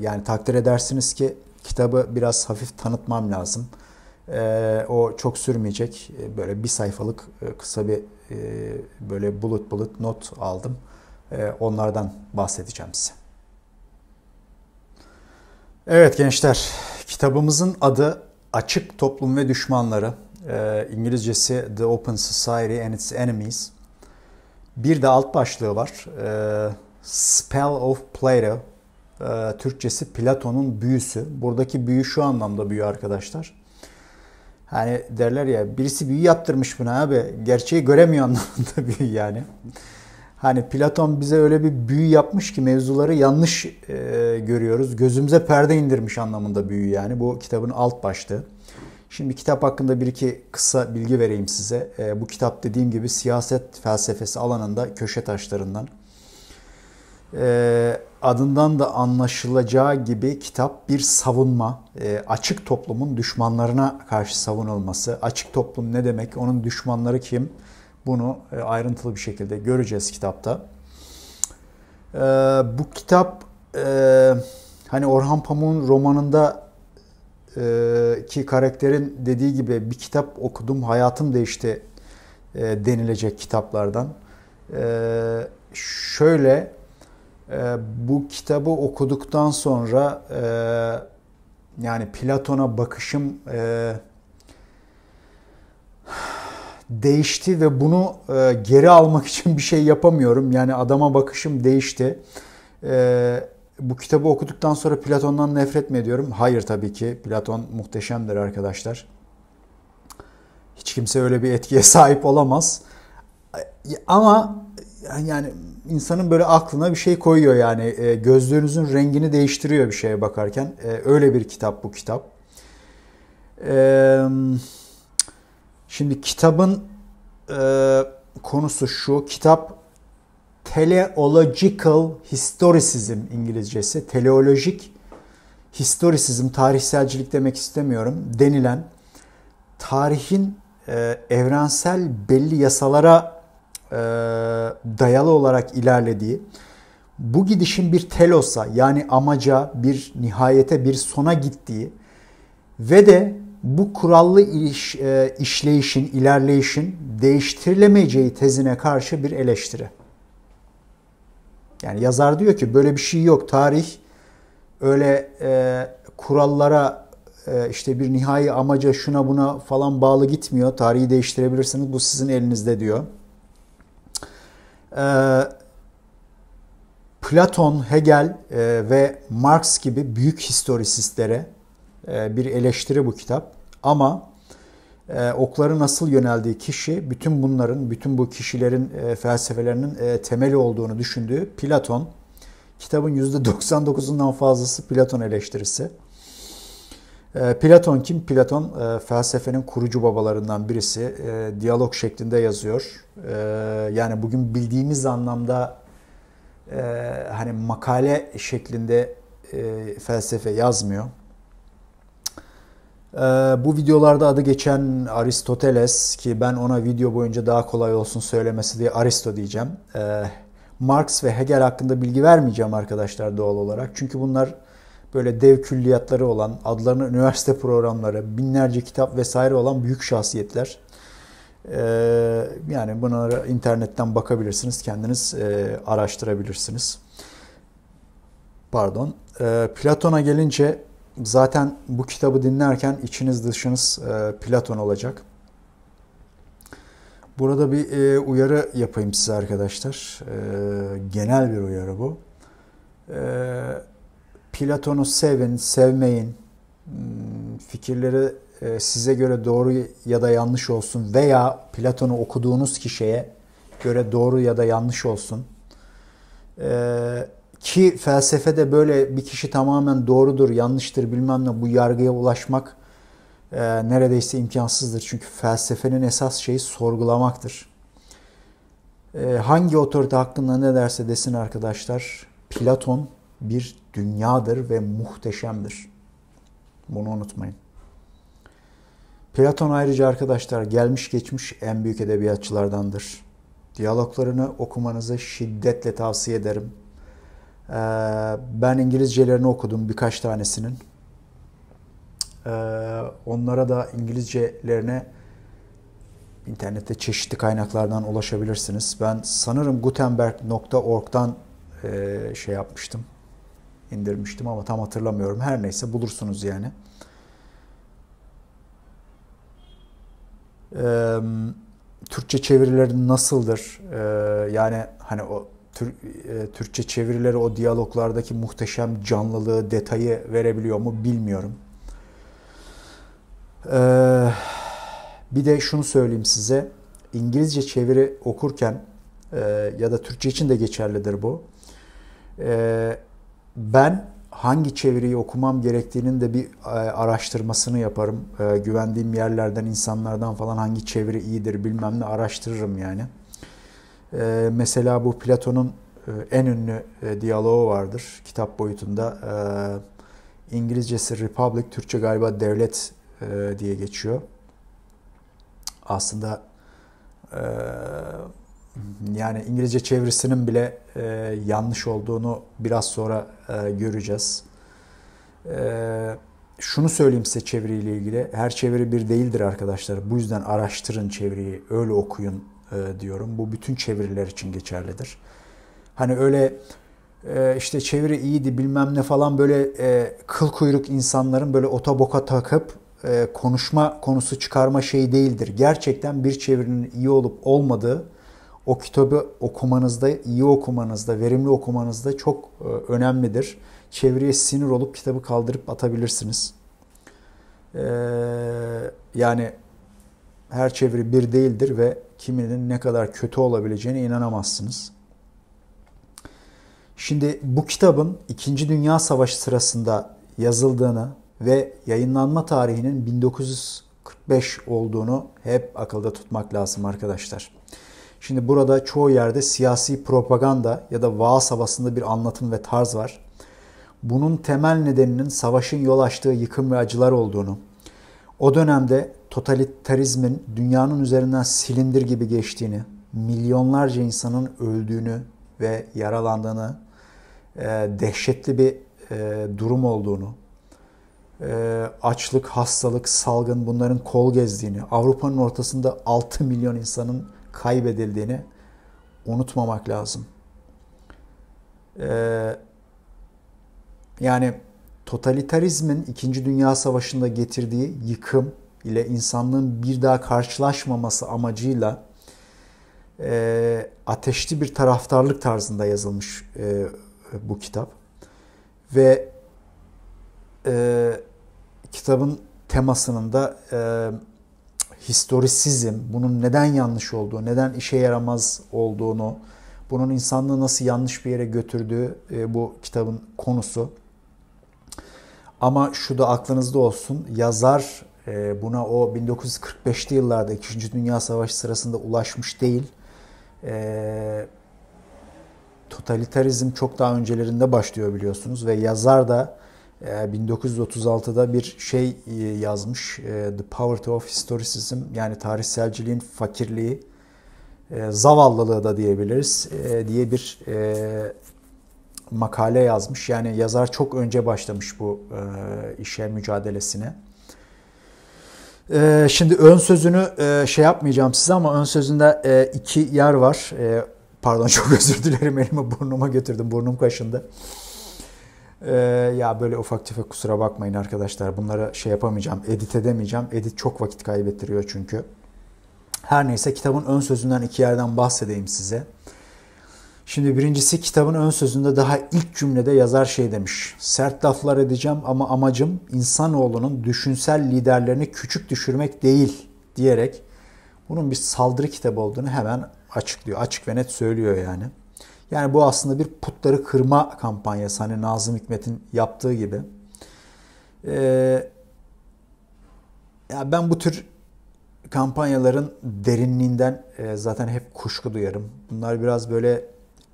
yani takdir edersiniz ki kitabı biraz hafif tanıtmam lazım. E, o çok sürmeyecek. E, böyle bir sayfalık e, kısa bir e, böyle bulut-bulut not aldım. E, onlardan bahsedeceğim size. Evet gençler, kitabımızın adı Açık Toplum ve Düşmanları. E, İngilizcesi The Open Society and Its Enemies. Bir de alt başlığı var. Ee, Spell of Plato. E, Türkçesi Platon'un büyüsü. Buradaki büyü şu anlamda büyü arkadaşlar. Hani derler ya birisi büyü yaptırmış buna abi. Gerçeği göremiyor (laughs) anlamında büyü yani. Hani Platon bize öyle bir büyü yapmış ki mevzuları yanlış e, görüyoruz. Gözümüze perde indirmiş anlamında büyü yani. Bu kitabın alt başlığı. Şimdi kitap hakkında bir iki kısa bilgi vereyim size. E, bu kitap dediğim gibi siyaset felsefesi alanında köşe taşlarından. E, adından da anlaşılacağı gibi kitap bir savunma. E, açık toplumun düşmanlarına karşı savunulması. Açık toplum ne demek? Onun düşmanları kim? Bunu e, ayrıntılı bir şekilde göreceğiz kitapta. E, bu kitap e, hani Orhan Pamuk'un romanında e, ki karakterin dediği gibi bir kitap okudum hayatım değişti e, denilecek kitaplardan. E, şöyle e, bu kitabı okuduktan sonra e, yani Platon'a bakışım e, değişti ve bunu e, geri almak için bir şey yapamıyorum. Yani adama bakışım değişti. E, bu kitabı okuduktan sonra Platon'dan nefret mi ediyorum? Hayır tabii ki. Platon muhteşemdir arkadaşlar. Hiç kimse öyle bir etkiye (laughs) sahip olamaz. Ama yani insanın böyle aklına bir şey koyuyor yani e, gözlüğünüzün rengini değiştiriyor bir şeye bakarken. E, öyle bir kitap bu kitap. E, şimdi kitabın konusu şu. Kitap teleological historisizm İngilizcesi, teleolojik historisizm, tarihselcilik demek istemiyorum denilen tarihin e, evrensel belli yasalara e, dayalı olarak ilerlediği, bu gidişin bir telosa yani amaca, bir nihayete, bir sona gittiği ve de bu kurallı iş, e, işleyişin, ilerleyişin değiştirilemeyeceği tezine karşı bir eleştiri. Yani yazar diyor ki böyle bir şey yok. Tarih öyle e, kurallara e, işte bir nihai amaca şuna buna falan bağlı gitmiyor. Tarihi değiştirebilirsiniz. Bu sizin elinizde diyor. E, Platon, Hegel e, ve Marx gibi büyük historisistlere e, bir eleştiri bu kitap. Ama ee, okları nasıl yöneldiği kişi bütün bunların, bütün bu kişilerin e, felsefelerinin e, temeli olduğunu düşündüğü Platon. Kitabın %99'undan fazlası Platon eleştirisi. Ee, Platon kim? Platon e, felsefenin kurucu babalarından birisi. diyalog şeklinde yazıyor. yani bugün bildiğimiz anlamda hani makale şeklinde felsefe yazmıyor. Ee, bu videolarda adı geçen Aristoteles ki ben ona video boyunca daha kolay olsun söylemesi diye Aristo diyeceğim. Ee, Marx ve Hegel hakkında bilgi vermeyeceğim arkadaşlar doğal olarak. Çünkü bunlar böyle dev külliyatları olan, adlarına üniversite programları, binlerce kitap vesaire olan büyük şahsiyetler. Ee, yani bunları internetten bakabilirsiniz, kendiniz e, araştırabilirsiniz. Pardon. Ee, Platon'a gelince zaten bu kitabı dinlerken içiniz dışınız e, Platon olacak. Burada bir e, uyarı yapayım size arkadaşlar. E, genel bir uyarı bu. E, Platon'u sevin, sevmeyin. Hmm, fikirleri e, size göre doğru ya da yanlış olsun veya Platon'u okuduğunuz kişiye göre doğru ya da yanlış olsun. Eee ki felsefede böyle bir kişi tamamen doğrudur, yanlıştır bilmem ne bu yargıya ulaşmak e, neredeyse imkansızdır. Çünkü felsefenin esas şeyi sorgulamaktır. E, hangi otorite hakkında ne derse desin arkadaşlar, Platon bir dünyadır ve muhteşemdir. Bunu unutmayın. Platon ayrıca arkadaşlar gelmiş geçmiş en büyük edebiyatçılardandır. Diyaloglarını okumanızı şiddetle tavsiye ederim. Ee, ben İngilizcelerini okudum birkaç tanesinin. Ee, onlara da İngilizcelerine internette çeşitli kaynaklardan ulaşabilirsiniz. Ben sanırım gutenberg.org'dan e, şey yapmıştım, indirmiştim ama tam hatırlamıyorum. Her neyse bulursunuz yani. Ee, Türkçe çevirileri nasıldır? Yani hani o Tür, e, Türkçe çevirileri o diyaloglardaki muhteşem canlılığı, detayı verebiliyor mu bilmiyorum. Ee, bir de şunu söyleyeyim size. İngilizce çeviri okurken e, ya da Türkçe için de geçerlidir bu. E, ben hangi çeviriyi okumam gerektiğinin de bir e, araştırmasını yaparım. E, güvendiğim yerlerden, insanlardan falan hangi çeviri iyidir bilmem ne araştırırım yani. E, mesela bu Platon'un e, en ünlü e, diyaloğu vardır kitap boyutunda. E, İngilizcesi Republic, Türkçe galiba devlet e, diye geçiyor. Aslında e, yani İngilizce çevirisinin bile e, yanlış olduğunu biraz sonra e, göreceğiz. E, şunu söyleyeyim size çeviriyle ilgili. Her çeviri bir değildir arkadaşlar. Bu yüzden araştırın çeviriyi, öyle okuyun e, diyorum. Bu bütün çeviriler için geçerlidir. Hani öyle e, işte çeviri iyiydi bilmem ne falan böyle e, kıl kuyruk insanların böyle otoboka takıp konuşma konusu çıkarma şeyi değildir. Gerçekten bir çevirinin iyi olup olmadığı o kitabı okumanızda, iyi okumanızda, verimli okumanızda çok önemlidir. Çeviriye sinir olup kitabı kaldırıp atabilirsiniz. yani her çeviri bir değildir ve kiminin ne kadar kötü olabileceğine inanamazsınız. Şimdi bu kitabın 2. Dünya Savaşı sırasında yazıldığını ve yayınlanma tarihinin 1945 olduğunu hep akılda tutmak lazım arkadaşlar. Şimdi burada çoğu yerde siyasi propaganda ya da vaaz havasında bir anlatım ve tarz var. Bunun temel nedeninin savaşın yol açtığı yıkım ve acılar olduğunu, o dönemde totalitarizmin dünyanın üzerinden silindir gibi geçtiğini, milyonlarca insanın öldüğünü ve yaralandığını, e, dehşetli bir e, durum olduğunu, e, açlık, hastalık, salgın bunların kol gezdiğini, Avrupa'nın ortasında 6 milyon insanın kaybedildiğini unutmamak lazım. E, yani totalitarizmin 2. Dünya Savaşı'nda getirdiği yıkım ile insanlığın bir daha karşılaşmaması amacıyla e, ateşli bir taraftarlık tarzında yazılmış e, bu kitap. Ve e, kitabın temasının da e, historisizm, bunun neden yanlış olduğu, neden işe yaramaz olduğunu, bunun insanlığı nasıl yanlış bir yere götürdüğü e, bu kitabın konusu. Ama şu da aklınızda olsun. Yazar e, buna o 1945'li yıllarda 2. Dünya Savaşı sırasında ulaşmış değil. E, totalitarizm çok daha öncelerinde başlıyor biliyorsunuz ve yazar da 1936'da e, bir şey yazmış. The Power of Historicism yani tarihselciliğin fakirliği, zavallılığı da diyebiliriz diye bir makale yazmış. Yani yazar çok önce başlamış bu e, işe, mücadelesine. E, şimdi ön sözünü e, şey yapmayacağım size ama ön sözünde e, iki yer var. E, pardon (laughs) çok özür dilerim elimi burnuma götürdüm. Burnum kaşındı. E, ya böyle ufak tefek kusura bakmayın arkadaşlar. Bunlara şey yapamayacağım, edit edemeyeceğim. Edit çok vakit kaybettiriyor çünkü. Her neyse kitabın ön sözünden iki yerden bahsedeyim size. Şimdi birincisi kitabın ön sözünde daha ilk cümlede yazar şey demiş. Sert laflar edeceğim ama amacım insanoğlunun düşünsel liderlerini küçük düşürmek değil diyerek bunun bir saldırı kitabı olduğunu hemen açıklıyor. Açık ve net söylüyor yani. Yani bu aslında bir putları kırma kampanyası hani Nazım Hikmet'in yaptığı gibi. Ee, ya ben bu tür kampanyaların derinliğinden e, zaten hep kuşku duyarım. Bunlar biraz böyle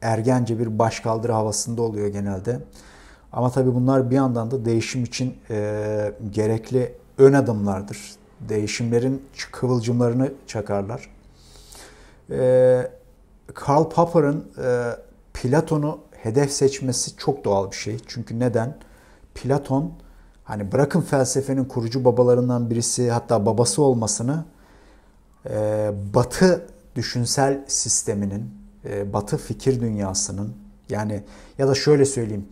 ergence bir başkaldırı havasında oluyor genelde. Ama tabii bunlar bir yandan da değişim için e, gerekli ön adımlardır. Değişimlerin kıvılcımlarını çakarlar. E, Karl Popper'ın e, Platon'u hedef seçmesi çok doğal bir şey. Çünkü neden? Platon hani bırakın felsefenin kurucu babalarından birisi hatta babası olmasını e, batı düşünsel sisteminin e, batı fikir dünyasının yani ya da şöyle söyleyeyim.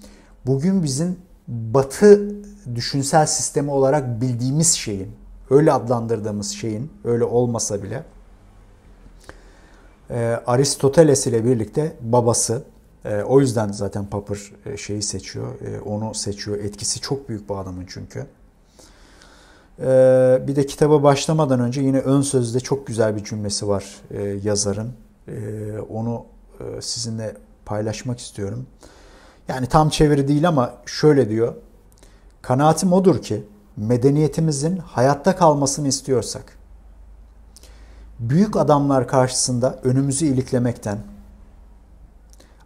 Bugün bizim batı düşünsel sistemi olarak bildiğimiz şeyin, öyle adlandırdığımız şeyin, öyle olmasa bile e, Aristoteles ile birlikte babası e, o yüzden zaten Popper şeyi seçiyor, onu seçiyor. Etkisi çok büyük bu adamın çünkü. Bir de kitaba başlamadan önce yine ön sözde çok güzel bir cümlesi var yazarın. Ee, onu e, sizinle paylaşmak istiyorum. Yani tam çeviri değil ama şöyle diyor. Kanaatim odur ki medeniyetimizin hayatta kalmasını istiyorsak büyük adamlar karşısında önümüzü iliklemekten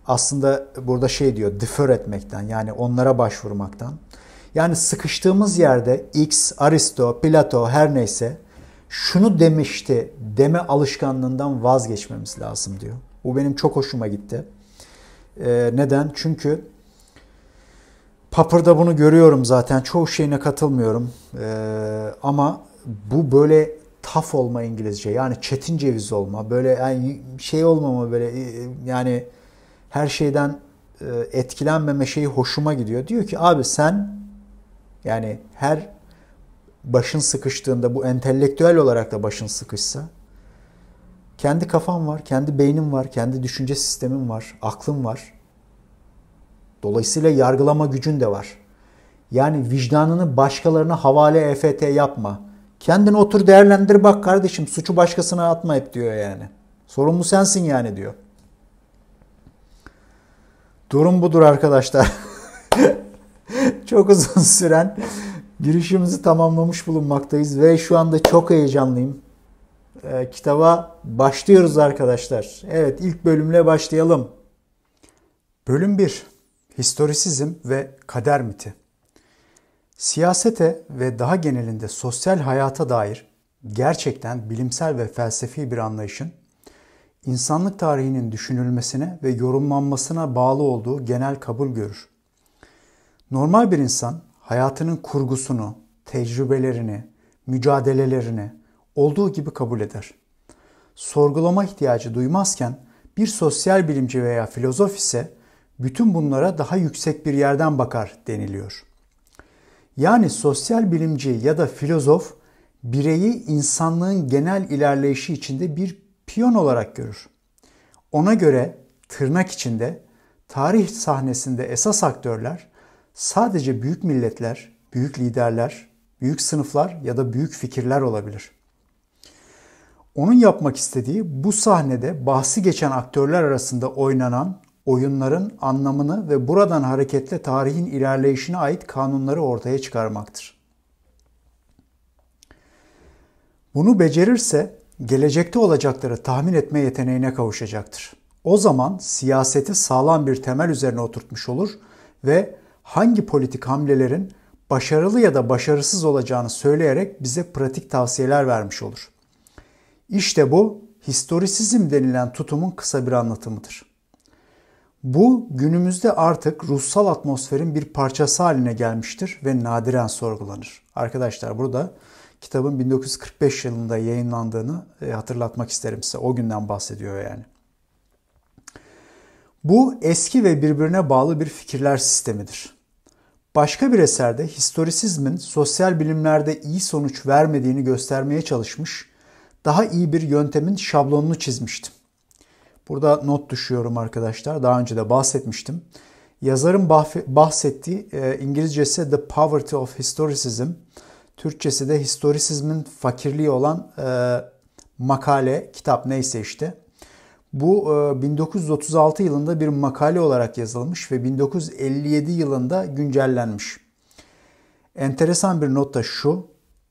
aslında burada şey diyor defer etmekten yani onlara başvurmaktan yani sıkıştığımız yerde X, Aristo, Plato her neyse şunu demişti deme alışkanlığından vazgeçmemiz lazım diyor. Bu benim çok hoşuma gitti. Ee, neden? Çünkü Papır'da bunu görüyorum zaten. Çoğu şeyine katılmıyorum. Ee, ama bu böyle taf olma İngilizce. Yani çetin ceviz olma. Böyle yani şey olmama böyle e, yani her şeyden e, etkilenmeme şeyi hoşuma gidiyor. Diyor ki abi sen yani her başın sıkıştığında bu entelektüel olarak da başın sıkışsa kendi kafam var, kendi beynim var, kendi düşünce sistemim var, aklım var. Dolayısıyla yargılama gücün de var. Yani vicdanını başkalarına havale EFT yapma. Kendini otur değerlendir bak kardeşim suçu başkasına atma hep diyor yani. Sorumlu sensin yani diyor. Durum budur arkadaşlar. (laughs) Çok uzun süren girişimizi tamamlamış bulunmaktayız ve şu anda çok heyecanlıyım. E, kitaba başlıyoruz arkadaşlar. Evet ilk bölümle başlayalım. Bölüm 1. Historisizm ve kader miti. Siyasete ve daha genelinde sosyal hayata dair gerçekten bilimsel ve felsefi bir anlayışın insanlık tarihinin düşünülmesine ve yorumlanmasına bağlı olduğu genel kabul görür. Normal bir insan hayatının kurgusunu, tecrübelerini, mücadelelerini olduğu gibi kabul eder. Sorgulama ihtiyacı duymazken bir sosyal bilimci veya filozof ise bütün bunlara daha yüksek bir yerden bakar deniliyor. Yani sosyal bilimci ya da filozof bireyi insanlığın genel ilerleyişi içinde bir piyon olarak görür. Ona göre tırnak içinde tarih sahnesinde esas aktörler sadece büyük milletler, büyük liderler, büyük sınıflar ya da büyük fikirler olabilir. Onun yapmak istediği bu sahnede bahsi geçen aktörler arasında oynanan oyunların anlamını ve buradan hareketle tarihin ilerleyişine ait kanunları ortaya çıkarmaktır. Bunu becerirse gelecekte olacakları tahmin etme yeteneğine kavuşacaktır. O zaman siyaseti sağlam bir temel üzerine oturtmuş olur ve hangi politik hamlelerin başarılı ya da başarısız olacağını söyleyerek bize pratik tavsiyeler vermiş olur. İşte bu historisizm denilen tutumun kısa bir anlatımıdır. Bu günümüzde artık ruhsal atmosferin bir parçası haline gelmiştir ve nadiren sorgulanır. Arkadaşlar burada kitabın 1945 yılında yayınlandığını e, hatırlatmak isterim size. O günden bahsediyor yani. Bu eski ve birbirine bağlı bir fikirler sistemidir. Başka bir eserde historisizmin sosyal bilimlerde iyi sonuç vermediğini göstermeye çalışmış, daha iyi bir yöntemin şablonunu çizmiştim. Burada not düşüyorum arkadaşlar. Daha önce de bahsetmiştim. Yazarın bahsettiği e, İngilizcesi The Poverty of Historicism, Türkçesi de historisizmin fakirliği olan e, makale, kitap neyse işte. Bu 1936 e, yılında bir makale olarak yazılmış ve 1957 yılında güncellenmiş. Enteresan bir not da şu.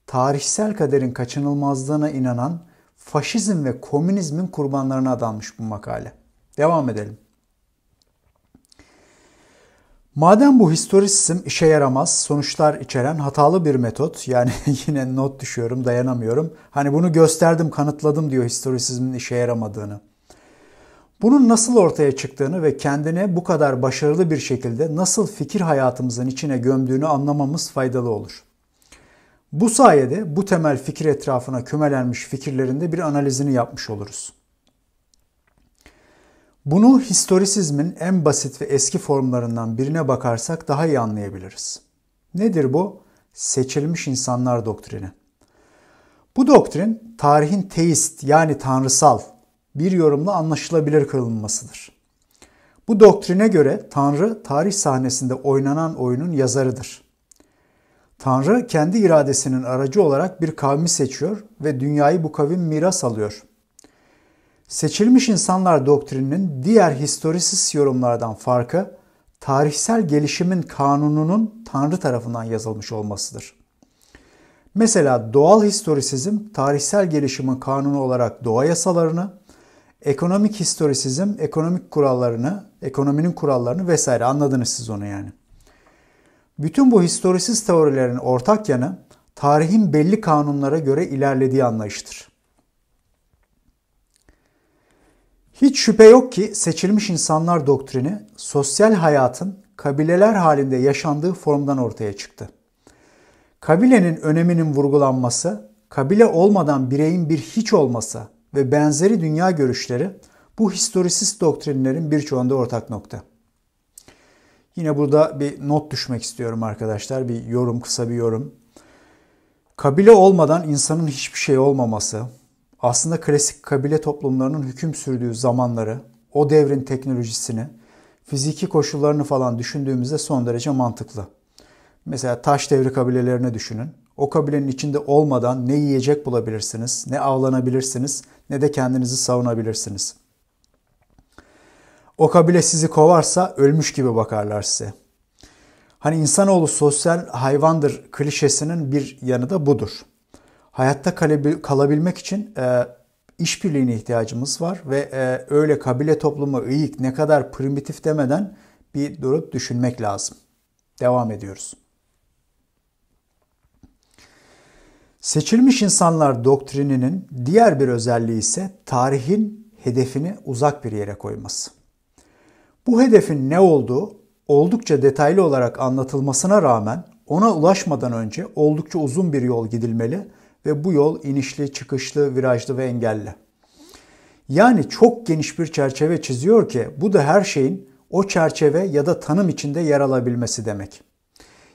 Tarihsel kaderin kaçınılmazlığına inanan faşizm ve komünizmin kurbanlarına adanmış bu makale. Devam edelim. Madem bu historisizm işe yaramaz, sonuçlar içeren hatalı bir metot. Yani (laughs) yine not düşüyorum, dayanamıyorum. Hani bunu gösterdim, kanıtladım diyor historisizmin işe yaramadığını. Bunun nasıl ortaya çıktığını ve kendine bu kadar başarılı bir şekilde nasıl fikir hayatımızın içine gömdüğünü anlamamız faydalı olur. Bu sayede bu temel fikir etrafına kümelenmiş fikirlerinde bir analizini yapmış oluruz. Bunu historisizmin en basit ve eski formlarından birine bakarsak daha iyi anlayabiliriz. Nedir bu? Seçilmiş insanlar doktrini. Bu doktrin tarihin teist yani tanrısal bir yorumla anlaşılabilir kılınmasıdır. Bu doktrine göre Tanrı tarih sahnesinde oynanan oyunun yazarıdır. Tanrı kendi iradesinin aracı olarak bir kavmi seçiyor ve dünyayı bu kavim miras alıyor. Seçilmiş insanlar doktrininin diğer historisist yorumlardan farkı tarihsel gelişimin kanununun Tanrı tarafından yazılmış olmasıdır. Mesela doğal historisizm tarihsel gelişimin kanunu olarak doğa yasalarını, Ekonomik historisizm, ekonomik kurallarını, ekonominin kurallarını vesaire anladınız siz onu yani. Bütün bu historisiz teorilerin ortak yanı tarihin belli kanunlara göre ilerlediği anlayıştır. Hiç şüphe yok ki seçilmiş insanlar doktrini sosyal hayatın kabileler halinde yaşandığı formdan ortaya çıktı. Kabilenin öneminin vurgulanması, kabile olmadan bireyin bir hiç olması, ve benzeri dünya görüşleri bu historisist doktrinlerin birçoğunda ortak nokta. Yine burada bir not düşmek istiyorum arkadaşlar. Bir yorum, kısa bir yorum. Kabile olmadan insanın hiçbir şey olmaması, aslında klasik kabile toplumlarının hüküm sürdüğü zamanları, o devrin teknolojisini, fiziki koşullarını falan düşündüğümüzde son derece mantıklı. Mesela taş devri kabilelerini düşünün. O kabilenin içinde olmadan ne yiyecek bulabilirsiniz, ne avlanabilirsiniz, ne de kendinizi savunabilirsiniz. O kabile sizi kovarsa ölmüş gibi bakarlar size. Hani insanoğlu sosyal hayvandır klişesinin bir yanı da budur. Hayatta kalabilmek için e, işbirliğine ihtiyacımız var ve e, öyle kabile toplumu iyik ne kadar primitif demeden bir durup düşünmek lazım. Devam ediyoruz. Seçilmiş insanlar doktrininin diğer bir özelliği ise tarihin hedefini uzak bir yere koyması. Bu hedefin ne olduğu oldukça detaylı olarak anlatılmasına rağmen ona ulaşmadan önce oldukça uzun bir yol gidilmeli ve bu yol inişli, çıkışlı, virajlı ve engelli. Yani çok geniş bir çerçeve çiziyor ki bu da her şeyin o çerçeve ya da tanım içinde yer alabilmesi demek.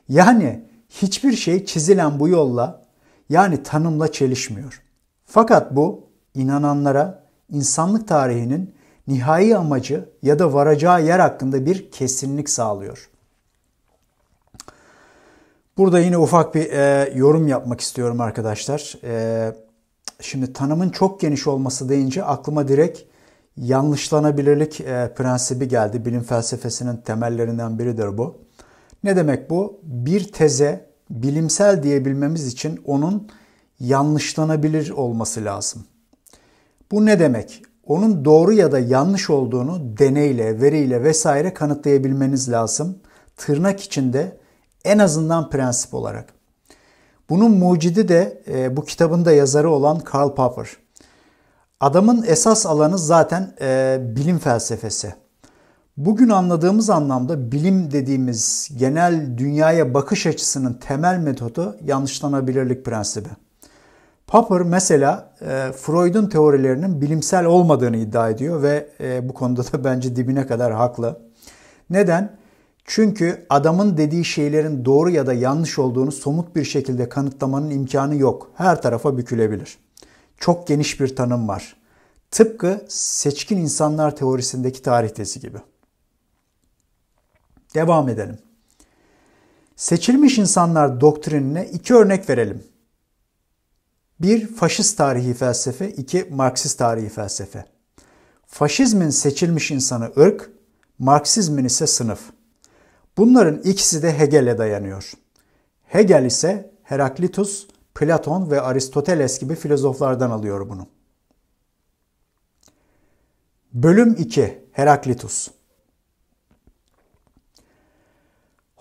Yani hiçbir şey çizilen bu yolla yani tanımla çelişmiyor. Fakat bu inananlara insanlık tarihinin nihai amacı ya da varacağı yer hakkında bir kesinlik sağlıyor. Burada yine ufak bir e, yorum yapmak istiyorum arkadaşlar. E, şimdi tanımın çok geniş olması deyince aklıma direkt yanlışlanabilirlik e, prensibi geldi. Bilim felsefesinin temellerinden biridir bu. Ne demek bu? Bir teze bilimsel diyebilmemiz için onun yanlışlanabilir olması lazım. Bu ne demek? Onun doğru ya da yanlış olduğunu deneyle, veriyle vesaire kanıtlayabilmeniz lazım. Tırnak içinde en azından prensip olarak. Bunun mucidi de e, bu kitabın da yazarı olan Karl Popper. Adamın esas alanı zaten e, bilim felsefesi. Bugün anladığımız anlamda bilim dediğimiz genel dünyaya bakış açısının temel metodu yanlışlanabilirlik prensibi. Popper mesela e, Freud'un teorilerinin bilimsel olmadığını iddia ediyor ve e, bu konuda da bence dibine kadar haklı. Neden? Çünkü adamın dediği şeylerin doğru ya da yanlış olduğunu somut bir şekilde kanıtlamanın imkanı yok. Her tarafa bükülebilir. Çok geniş bir tanım var. Tıpkı seçkin insanlar teorisindeki tarih tezi gibi. Devam edelim. Seçilmiş insanlar doktrinine iki örnek verelim. Bir faşist tarihi felsefe, iki Marksist tarihi felsefe. Faşizmin seçilmiş insanı ırk, Marksizmin ise sınıf. Bunların ikisi de Hegel'e dayanıyor. Hegel ise Heraklitus, Platon ve Aristoteles gibi filozoflardan alıyor bunu. Bölüm 2 Heraklitus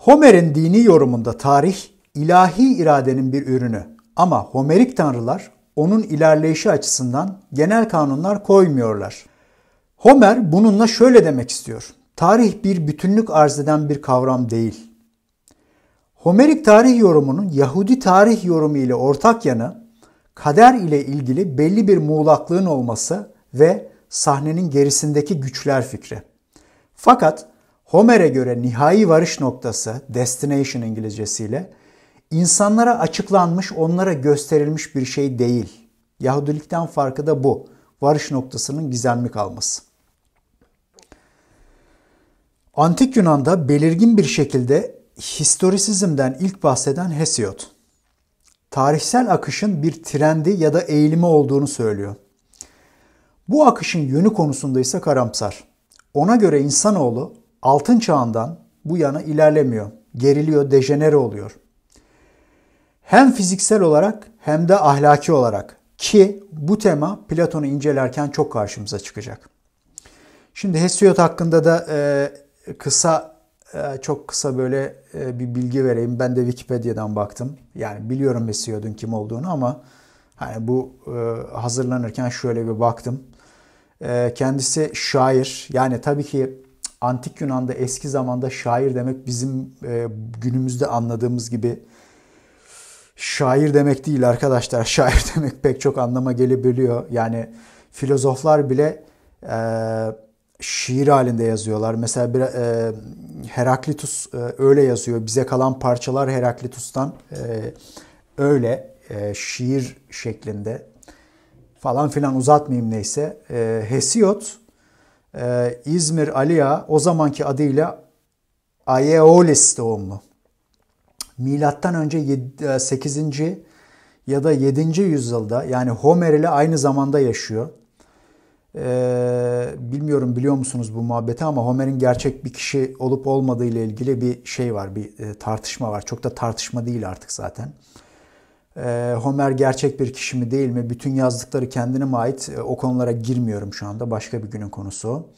Homer'in dini yorumunda tarih ilahi iradenin bir ürünü ama Homerik tanrılar onun ilerleyişi açısından genel kanunlar koymuyorlar. Homer bununla şöyle demek istiyor. Tarih bir bütünlük arz eden bir kavram değil. Homerik tarih yorumunun Yahudi tarih yorumu ile ortak yanı kader ile ilgili belli bir muğlaklığın olması ve sahnenin gerisindeki güçler fikri. Fakat Homer'e göre nihai varış noktası, destination İngilizcesiyle, insanlara açıklanmış, onlara gösterilmiş bir şey değil. Yahudilikten farkı da bu. Varış noktasının gizemli kalması. Antik Yunan'da belirgin bir şekilde historisizmden ilk bahseden Hesiod. Tarihsel akışın bir trendi ya da eğilimi olduğunu söylüyor. Bu akışın yönü konusunda ise karamsar. Ona göre insanoğlu altın çağından bu yana ilerlemiyor. Geriliyor, dejenere oluyor. Hem fiziksel olarak hem de ahlaki olarak ki bu tema Platon'u incelerken çok karşımıza çıkacak. Şimdi Hesiod hakkında da e, kısa e, çok kısa böyle e, bir bilgi vereyim. Ben de Wikipedia'dan baktım. Yani biliyorum Hesiod'un kim olduğunu ama hani bu e, hazırlanırken şöyle bir baktım. E, kendisi şair. Yani tabii ki antik Yunan'da eski zamanda şair demek bizim e, günümüzde anladığımız gibi şair demek değil arkadaşlar. (laughs) Şair demek pek çok anlama gelebiliyor. Yani filozoflar bile e, şiir halinde yazıyorlar. Mesela bir e, Heraklitus e, öyle yazıyor. Bize kalan parçalar Heraklitus'tan e, öyle e, şiir şeklinde falan filan uzatmayayım neyse. E, Hesiod e, İzmir Aliya o zamanki adıyla Aeolis doğumlu. Milattan önce 8. E, ya da 7. yüzyılda yani Homer ile aynı zamanda yaşıyor. Ee, bilmiyorum biliyor musunuz bu muhabbeti ama Homer'in gerçek bir kişi olup olmadığı ile ilgili bir şey var, bir e, tartışma var. Çok da tartışma değil artık zaten. Ee, Homer gerçek bir kişi mi değil mi? Bütün yazdıkları kendine mi ait? Ee, o konulara girmiyorum şu anda. Başka bir günün konusu.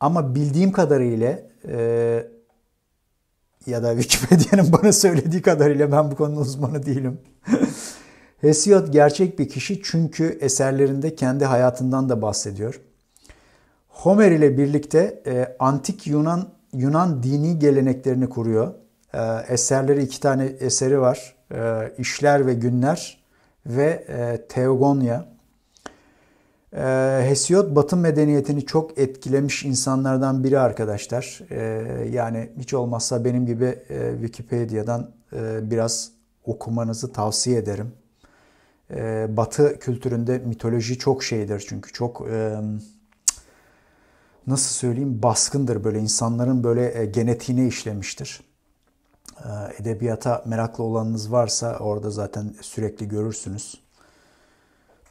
Ama bildiğim kadarıyla e, ya da Wikipedia'nın (laughs) bana söylediği kadarıyla ben bu konunun uzmanı değilim. (laughs) Hesiod gerçek bir kişi çünkü eserlerinde kendi hayatından da bahsediyor. Homer ile birlikte e, antik Yunan Yunan dini geleneklerini kuruyor. E, eserleri iki tane eseri var. E, işler ve günler ve e, Teogonya. E, Hesiod Batı medeniyetini çok etkilemiş insanlardan biri arkadaşlar. E, yani hiç olmazsa benim gibi Wikipedia'dan biraz okumanızı tavsiye ederim. batı kültüründe mitoloji çok şeydir çünkü çok nasıl söyleyeyim baskındır böyle insanların böyle genetiğine işlemiştir. Ee, edebiyata meraklı olanınız varsa orada zaten sürekli görürsünüz.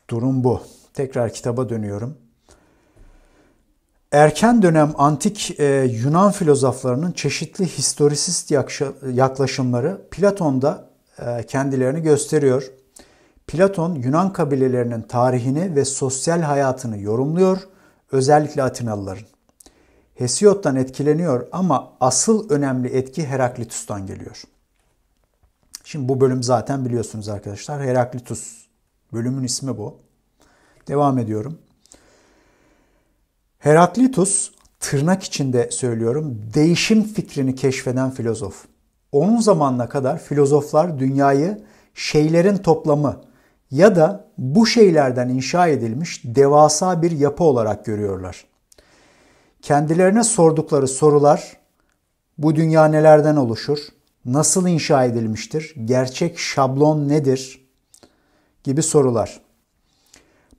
Durum bu. Tekrar kitaba dönüyorum. Erken dönem antik e, Yunan filozoflarının çeşitli historisist yaklaşımları Platon'da e, kendilerini gösteriyor. Platon Yunan kabilelerinin tarihini ve sosyal hayatını yorumluyor, özellikle Atinalıların. Hesiod'dan etkileniyor ama asıl önemli etki Heraklitus'tan geliyor. Şimdi bu bölüm zaten biliyorsunuz arkadaşlar. Heraklitus bölümün ismi bu. Devam ediyorum. Heraklitus tırnak içinde söylüyorum değişim fikrini keşfeden filozof. Onun zamanına kadar filozoflar dünyayı şeylerin toplamı ya da bu şeylerden inşa edilmiş devasa bir yapı olarak görüyorlar. Kendilerine sordukları sorular bu dünya nelerden oluşur? Nasıl inşa edilmiştir? Gerçek şablon nedir? gibi sorular.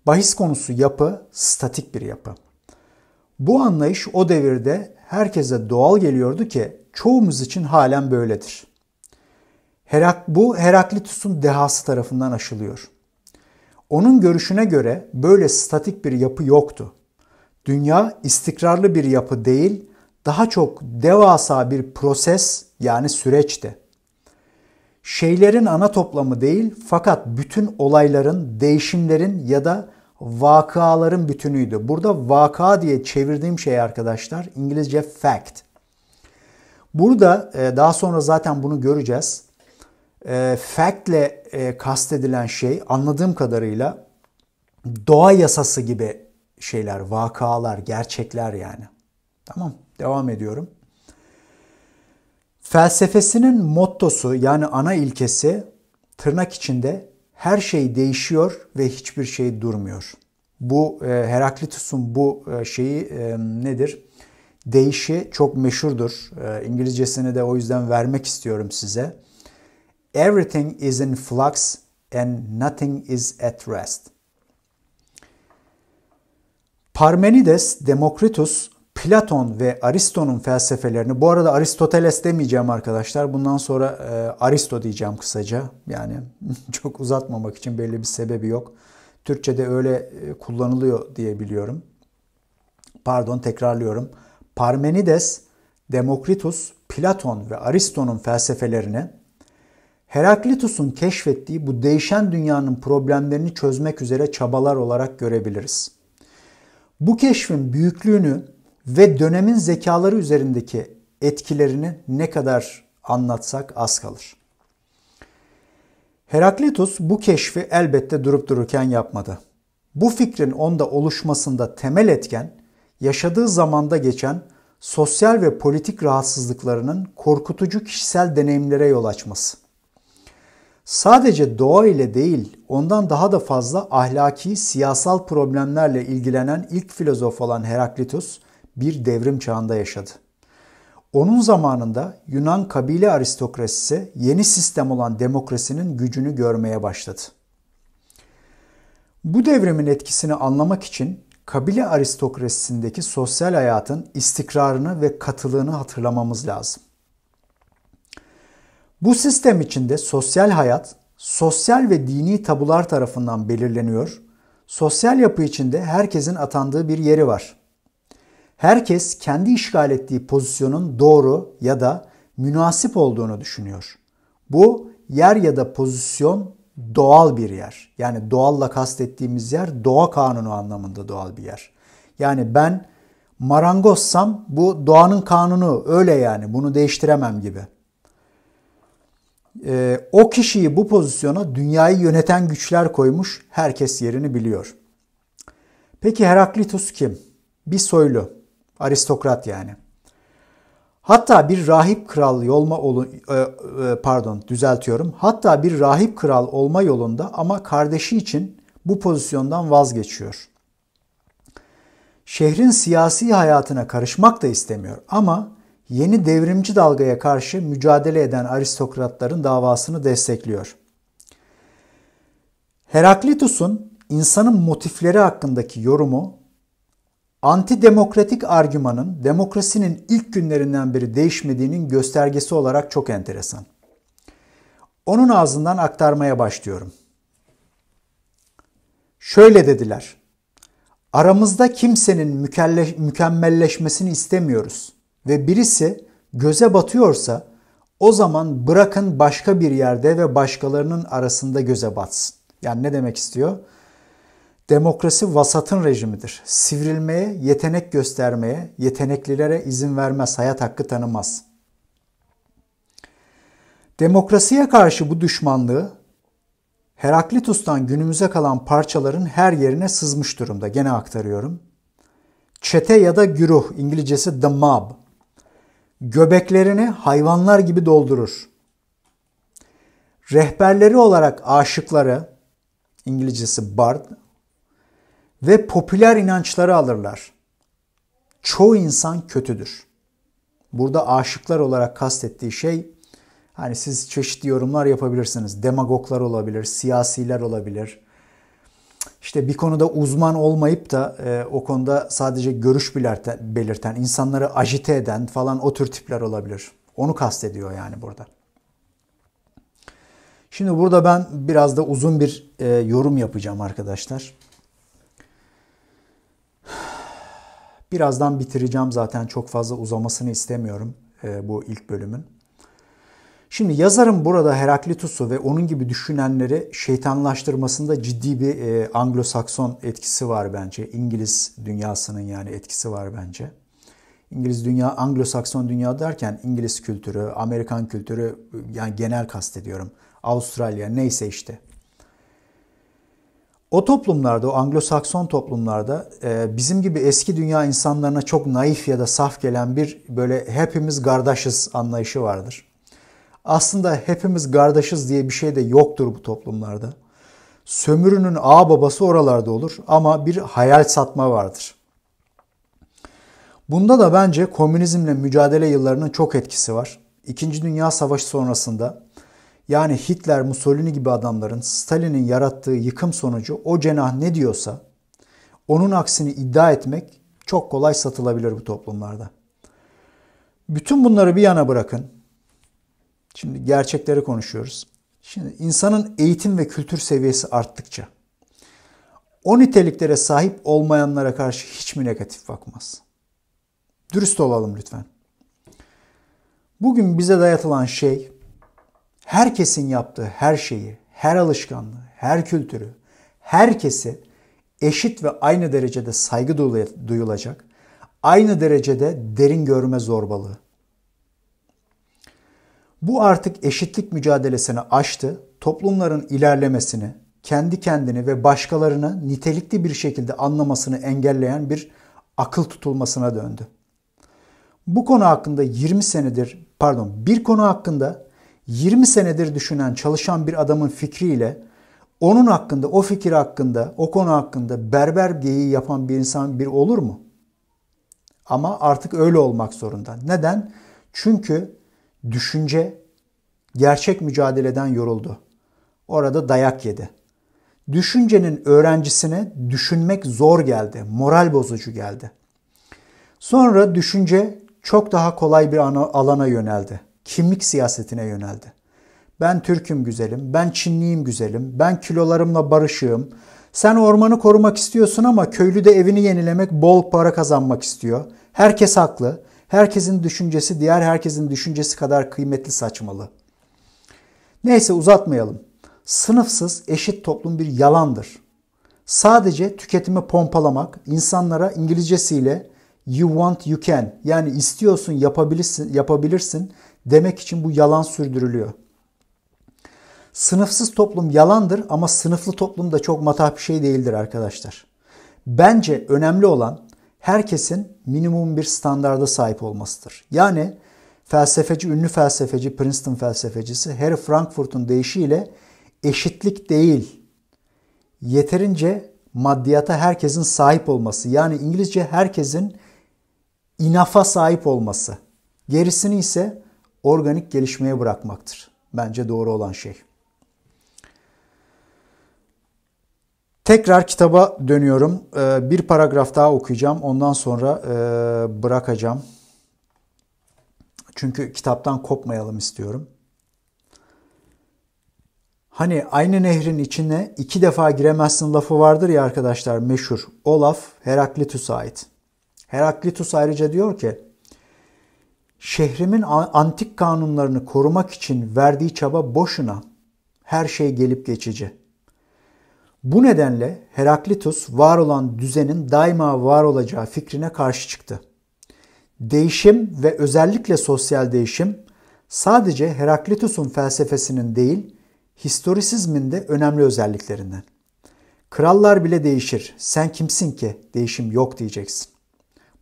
Bahis konusu yapı statik bir yapı. Bu anlayış o devirde herkese doğal geliyordu ki çoğumuz için halen böyledir. Herak, bu Heraklitus'un dehası tarafından aşılıyor. Onun görüşüne göre böyle statik bir yapı yoktu. Dünya istikrarlı bir yapı değil, daha çok devasa bir proses yani süreçti. Şeylerin ana toplamı değil fakat bütün olayların, değişimlerin ya da vakaların bütünüydü. Burada vaka diye çevirdiğim şey arkadaşlar İngilizce fact. Burada e, daha sonra zaten bunu göreceğiz. E, "Fact"le e, kastedilen şey anladığım kadarıyla doğa yasası gibi şeyler, vakalar, gerçekler yani. Tamam, devam ediyorum. Felsefesinin mottosu yani ana ilkesi tırnak içinde her şey değişiyor ve hiçbir şey durmuyor. Bu e, Heraklitus'un bu e, şeyi e, nedir? Değişi çok meşhurdur. E, İngilizcesini de o yüzden vermek istiyorum size. Everything is in flux and nothing is at rest. Parmenides, Demokritus, Platon ve Aristo'nun felsefelerini, bu arada Aristoteles demeyeceğim arkadaşlar. Bundan sonra e, Aristo diyeceğim kısaca. Yani (laughs) çok uzatmamak için belli bir sebebi yok. Türkçe'de öyle e, kullanılıyor diye biliyorum. Pardon tekrarlıyorum. Parmenides, Demokritus, Platon ve Aristo'nun felsefelerini Heraklitus'un keşfettiği bu değişen dünyanın problemlerini çözmek üzere çabalar olarak görebiliriz. Bu keşfin büyüklüğünü ve dönemin zekaları üzerindeki etkilerini ne kadar anlatsak az kalır. Heraklitus bu keşfi elbette durup dururken yapmadı. Bu fikrin onda oluşmasında temel etken yaşadığı zamanda geçen sosyal ve politik rahatsızlıklarının korkutucu kişisel deneyimlere yol açması sadece doğa ile değil ondan daha da fazla ahlaki siyasal problemlerle ilgilenen ilk filozof olan Heraklitus bir devrim çağında yaşadı. Onun zamanında Yunan kabile aristokrasisi yeni sistem olan demokrasinin gücünü görmeye başladı. Bu devrimin etkisini anlamak için kabile aristokrasisindeki sosyal hayatın istikrarını ve katılığını hatırlamamız lazım. Bu sistem içinde sosyal hayat sosyal ve dini tabular tarafından belirleniyor. Sosyal yapı içinde herkesin atandığı bir yeri var. Herkes kendi işgal ettiği pozisyonun doğru ya da münasip olduğunu düşünüyor. Bu yer ya da pozisyon doğal bir yer. Yani doğalla kastettiğimiz yer doğa kanunu anlamında doğal bir yer. Yani ben marangozsam bu doğanın kanunu öyle yani bunu değiştiremem gibi e, o kişiyi bu pozisyona dünyayı yöneten güçler koymuş. Herkes yerini biliyor. Peki Heraklitus kim? Bir soylu. Aristokrat yani. Hatta bir rahip kral yolma olu, e, e, pardon düzeltiyorum. Hatta bir rahip kral olma yolunda ama kardeşi için bu pozisyondan vazgeçiyor. Şehrin siyasi hayatına karışmak da istemiyor ama yeni devrimci dalgaya karşı mücadele eden aristokratların davasını destekliyor. Heraklitus'un insanın motifleri hakkındaki yorumu antidemokratik argümanın demokrasinin ilk günlerinden beri değişmediğinin göstergesi olarak çok enteresan. Onun ağzından aktarmaya başlıyorum. Şöyle dediler. Aramızda kimsenin mükemmelleşmesini istemiyoruz ve birisi göze batıyorsa o zaman bırakın başka bir yerde ve başkalarının arasında göze batsın. Yani ne demek istiyor? Demokrasi vasatın rejimidir. Sivrilmeye, yetenek göstermeye, yeteneklilere izin vermez, hayat hakkı tanımaz. Demokrasiye karşı bu düşmanlığı Heraklitus'tan günümüze kalan parçaların her yerine sızmış durumda. Gene aktarıyorum. Çete ya da güruh, İngilizcesi the mob göbeklerini hayvanlar gibi doldurur. Rehberleri olarak aşıkları, İngilizcesi bard ve popüler inançları alırlar. Çoğu insan kötüdür. Burada aşıklar olarak kastettiği şey hani siz çeşitli yorumlar yapabilirsiniz. Demagoglar olabilir, siyasiler olabilir, işte bir konuda uzman olmayıp da e, o konuda sadece görüş belirten, belirten, insanları ajite eden falan o tür tipler olabilir. Onu kastediyor yani burada. Şimdi burada ben biraz da uzun bir e, yorum yapacağım arkadaşlar. Birazdan bitireceğim zaten çok fazla uzamasını istemiyorum e, bu ilk bölümün. Şimdi yazarın burada Heraklitus'u ve onun gibi düşünenleri şeytanlaştırmasında ciddi bir e, Anglo-Sakson etkisi var bence. İngiliz dünyasının yani etkisi var bence. İngiliz dünya, Anglo-Sakson dünya derken İngiliz kültürü, Amerikan kültürü yani genel kastediyorum. Avustralya neyse işte. O toplumlarda, o Anglo-Sakson toplumlarda e, bizim gibi eski dünya insanlarına çok naif ya da saf gelen bir böyle hepimiz kardeşiz anlayışı vardır. Aslında hepimiz kardeşiz diye bir şey de yoktur bu toplumlarda. Sömürünün ağ babası oralarda olur ama bir hayal satma vardır. Bunda da bence komünizmle mücadele yıllarının çok etkisi var. İkinci Dünya Savaşı sonrasında yani Hitler, Mussolini gibi adamların Stalin'in yarattığı yıkım sonucu o cenah ne diyorsa onun aksini iddia etmek çok kolay satılabilir bu toplumlarda. Bütün bunları bir yana bırakın. Şimdi gerçekleri konuşuyoruz. Şimdi insanın eğitim ve kültür seviyesi arttıkça o niteliklere sahip olmayanlara karşı hiç mi negatif bakmaz? Dürüst olalım lütfen. Bugün bize dayatılan şey herkesin yaptığı her şeyi, her alışkanlığı, her kültürü, herkesi eşit ve aynı derecede saygı duyulacak, aynı derecede derin görme zorbalığı. Bu artık eşitlik mücadelesini aştı, toplumların ilerlemesini, kendi kendini ve başkalarını nitelikli bir şekilde anlamasını engelleyen bir akıl tutulmasına döndü. Bu konu hakkında 20 senedir, pardon, bir konu hakkında 20 senedir düşünen, çalışan bir adamın fikriyle onun hakkında, o fikir hakkında, o konu hakkında berber geyiği yapan bir insan bir olur mu? Ama artık öyle olmak zorunda. Neden? Çünkü düşünce gerçek mücadeleden yoruldu. Orada dayak yedi. Düşüncenin öğrencisine düşünmek zor geldi, moral bozucu geldi. Sonra düşünce çok daha kolay bir alana yöneldi. Kimlik siyasetine yöneldi. Ben Türk'üm güzelim, ben Çinliyim güzelim, ben kilolarımla barışığım. Sen ormanı korumak istiyorsun ama köylü de evini yenilemek, bol para kazanmak istiyor. Herkes haklı. Herkesin düşüncesi diğer herkesin düşüncesi kadar kıymetli saçmalı. Neyse uzatmayalım. Sınıfsız eşit toplum bir yalandır. Sadece tüketimi pompalamak, insanlara İngilizcesiyle you want you can yani istiyorsun yapabilirsin, yapabilirsin demek için bu yalan sürdürülüyor. Sınıfsız toplum yalandır ama sınıflı toplum da çok matah bir şey değildir arkadaşlar. Bence önemli olan herkesin minimum bir standarda sahip olmasıdır. Yani felsefeci, ünlü felsefeci, Princeton felsefecisi Harry Frankfurt'un deyişiyle eşitlik değil, yeterince maddiyata herkesin sahip olması. Yani İngilizce herkesin inafa sahip olması. Gerisini ise organik gelişmeye bırakmaktır. Bence doğru olan şey. Tekrar kitaba dönüyorum. Ee, bir paragraf daha okuyacağım. Ondan sonra e, bırakacağım. Çünkü kitaptan kopmayalım istiyorum. Hani aynı nehrin içine iki defa giremezsin lafı vardır ya arkadaşlar meşhur. O laf Heraklitus'a ait. Heraklitus ayrıca diyor ki şehrimin antik kanunlarını korumak için verdiği çaba boşuna her şey gelip geçici.'' Bu nedenle Heraklitus var olan düzenin daima var olacağı fikrine karşı çıktı. Değişim ve özellikle sosyal değişim sadece Heraklitus'un felsefesinin değil, historisizmin de önemli özelliklerinden. Krallar bile değişir. Sen kimsin ki değişim yok diyeceksin.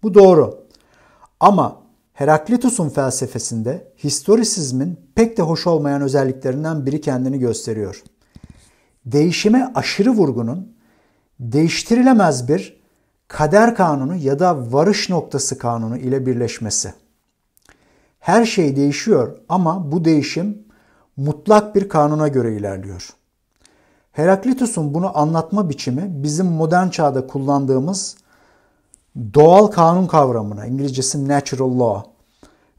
Bu doğru. Ama Heraklitus'un felsefesinde historisizmin pek de hoş olmayan özelliklerinden biri kendini gösteriyor değişime aşırı vurgunun değiştirilemez bir kader kanunu ya da varış noktası kanunu ile birleşmesi. Her şey değişiyor ama bu değişim mutlak bir kanuna göre ilerliyor. Heraklitus'un bunu anlatma biçimi bizim modern çağda kullandığımız doğal kanun kavramına, İngilizcesi natural law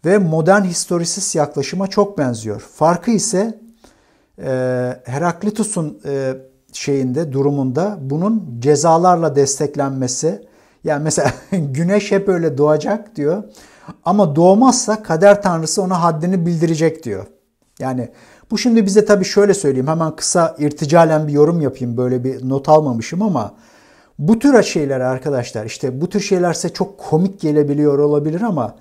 ve modern historisist yaklaşıma çok benziyor. Farkı ise ee, Heraklitus'un e, şeyinde durumunda bunun cezalarla desteklenmesi yani mesela (laughs) güneş hep öyle doğacak diyor ama doğmazsa kader tanrısı ona haddini bildirecek diyor. Yani bu şimdi bize tabii şöyle söyleyeyim hemen kısa irticalen bir yorum yapayım böyle bir not almamışım ama bu tür şeyler arkadaşlar işte bu tür şeylerse çok komik gelebiliyor olabilir ama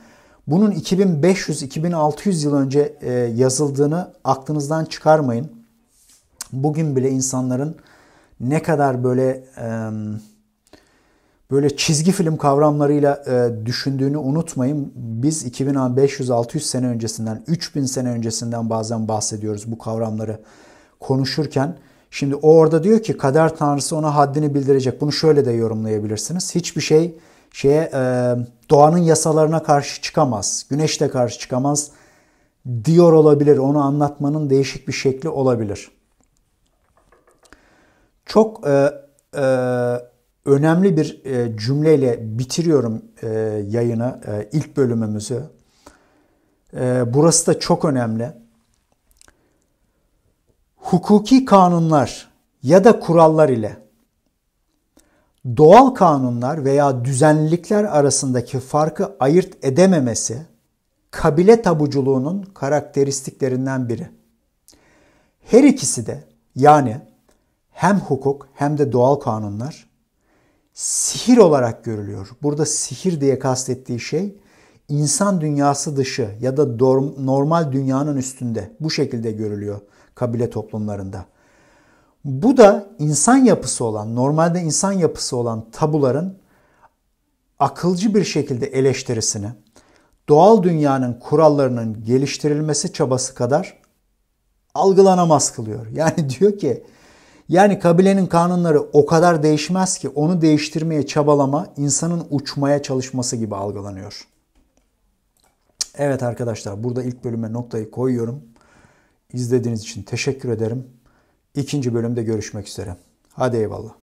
bunun 2500-2600 yıl önce e, yazıldığını aklınızdan çıkarmayın. Bugün bile insanların ne kadar böyle böyle çizgi film kavramlarıyla e, düşündüğünü unutmayın. Biz 2500-600 sene öncesinden, 3000 sene öncesinden bazen bahsediyoruz bu kavramları konuşurken. Şimdi o orada diyor ki kader tanrısı ona haddini bildirecek. Bunu şöyle de yorumlayabilirsiniz. Hiçbir şey şeye e, doğanın yasalarına karşı çıkamaz. Güneş karşı çıkamaz diyor olabilir. Onu anlatmanın değişik bir şekli olabilir. Çok e, e, önemli bir cümleyle bitiriyorum e, yayını, ilk bölümümüzü. burası da çok önemli. Hukuki kanunlar ya da kurallar ile doğal kanunlar veya düzenlilikler arasındaki farkı ayırt edememesi kabile tabuculuğunun karakteristiklerinden biri. Her ikisi de yani hem hukuk hem de doğal kanunlar sihir olarak görülüyor. Burada sihir diye kastettiği şey insan dünyası dışı ya da normal dünyanın üstünde bu şekilde görülüyor kabile toplumlarında. Bu da insan yapısı olan, normalde insan yapısı olan tabuların akılcı bir şekilde eleştirisini doğal dünyanın kurallarının geliştirilmesi çabası kadar algılanamaz kılıyor. (laughs) Yani diyor ki yani kabilenin kanunları o kadar değişmez ki onu değiştirmeye çabalama insanın uçmaya çalışması gibi algılanıyor. Evet arkadaşlar burada ilk bölüme noktayı koyuyorum. İzlediğiniz için teşekkür ederim ikinci bölümde görüşmek üzere. Hadi eyvallah.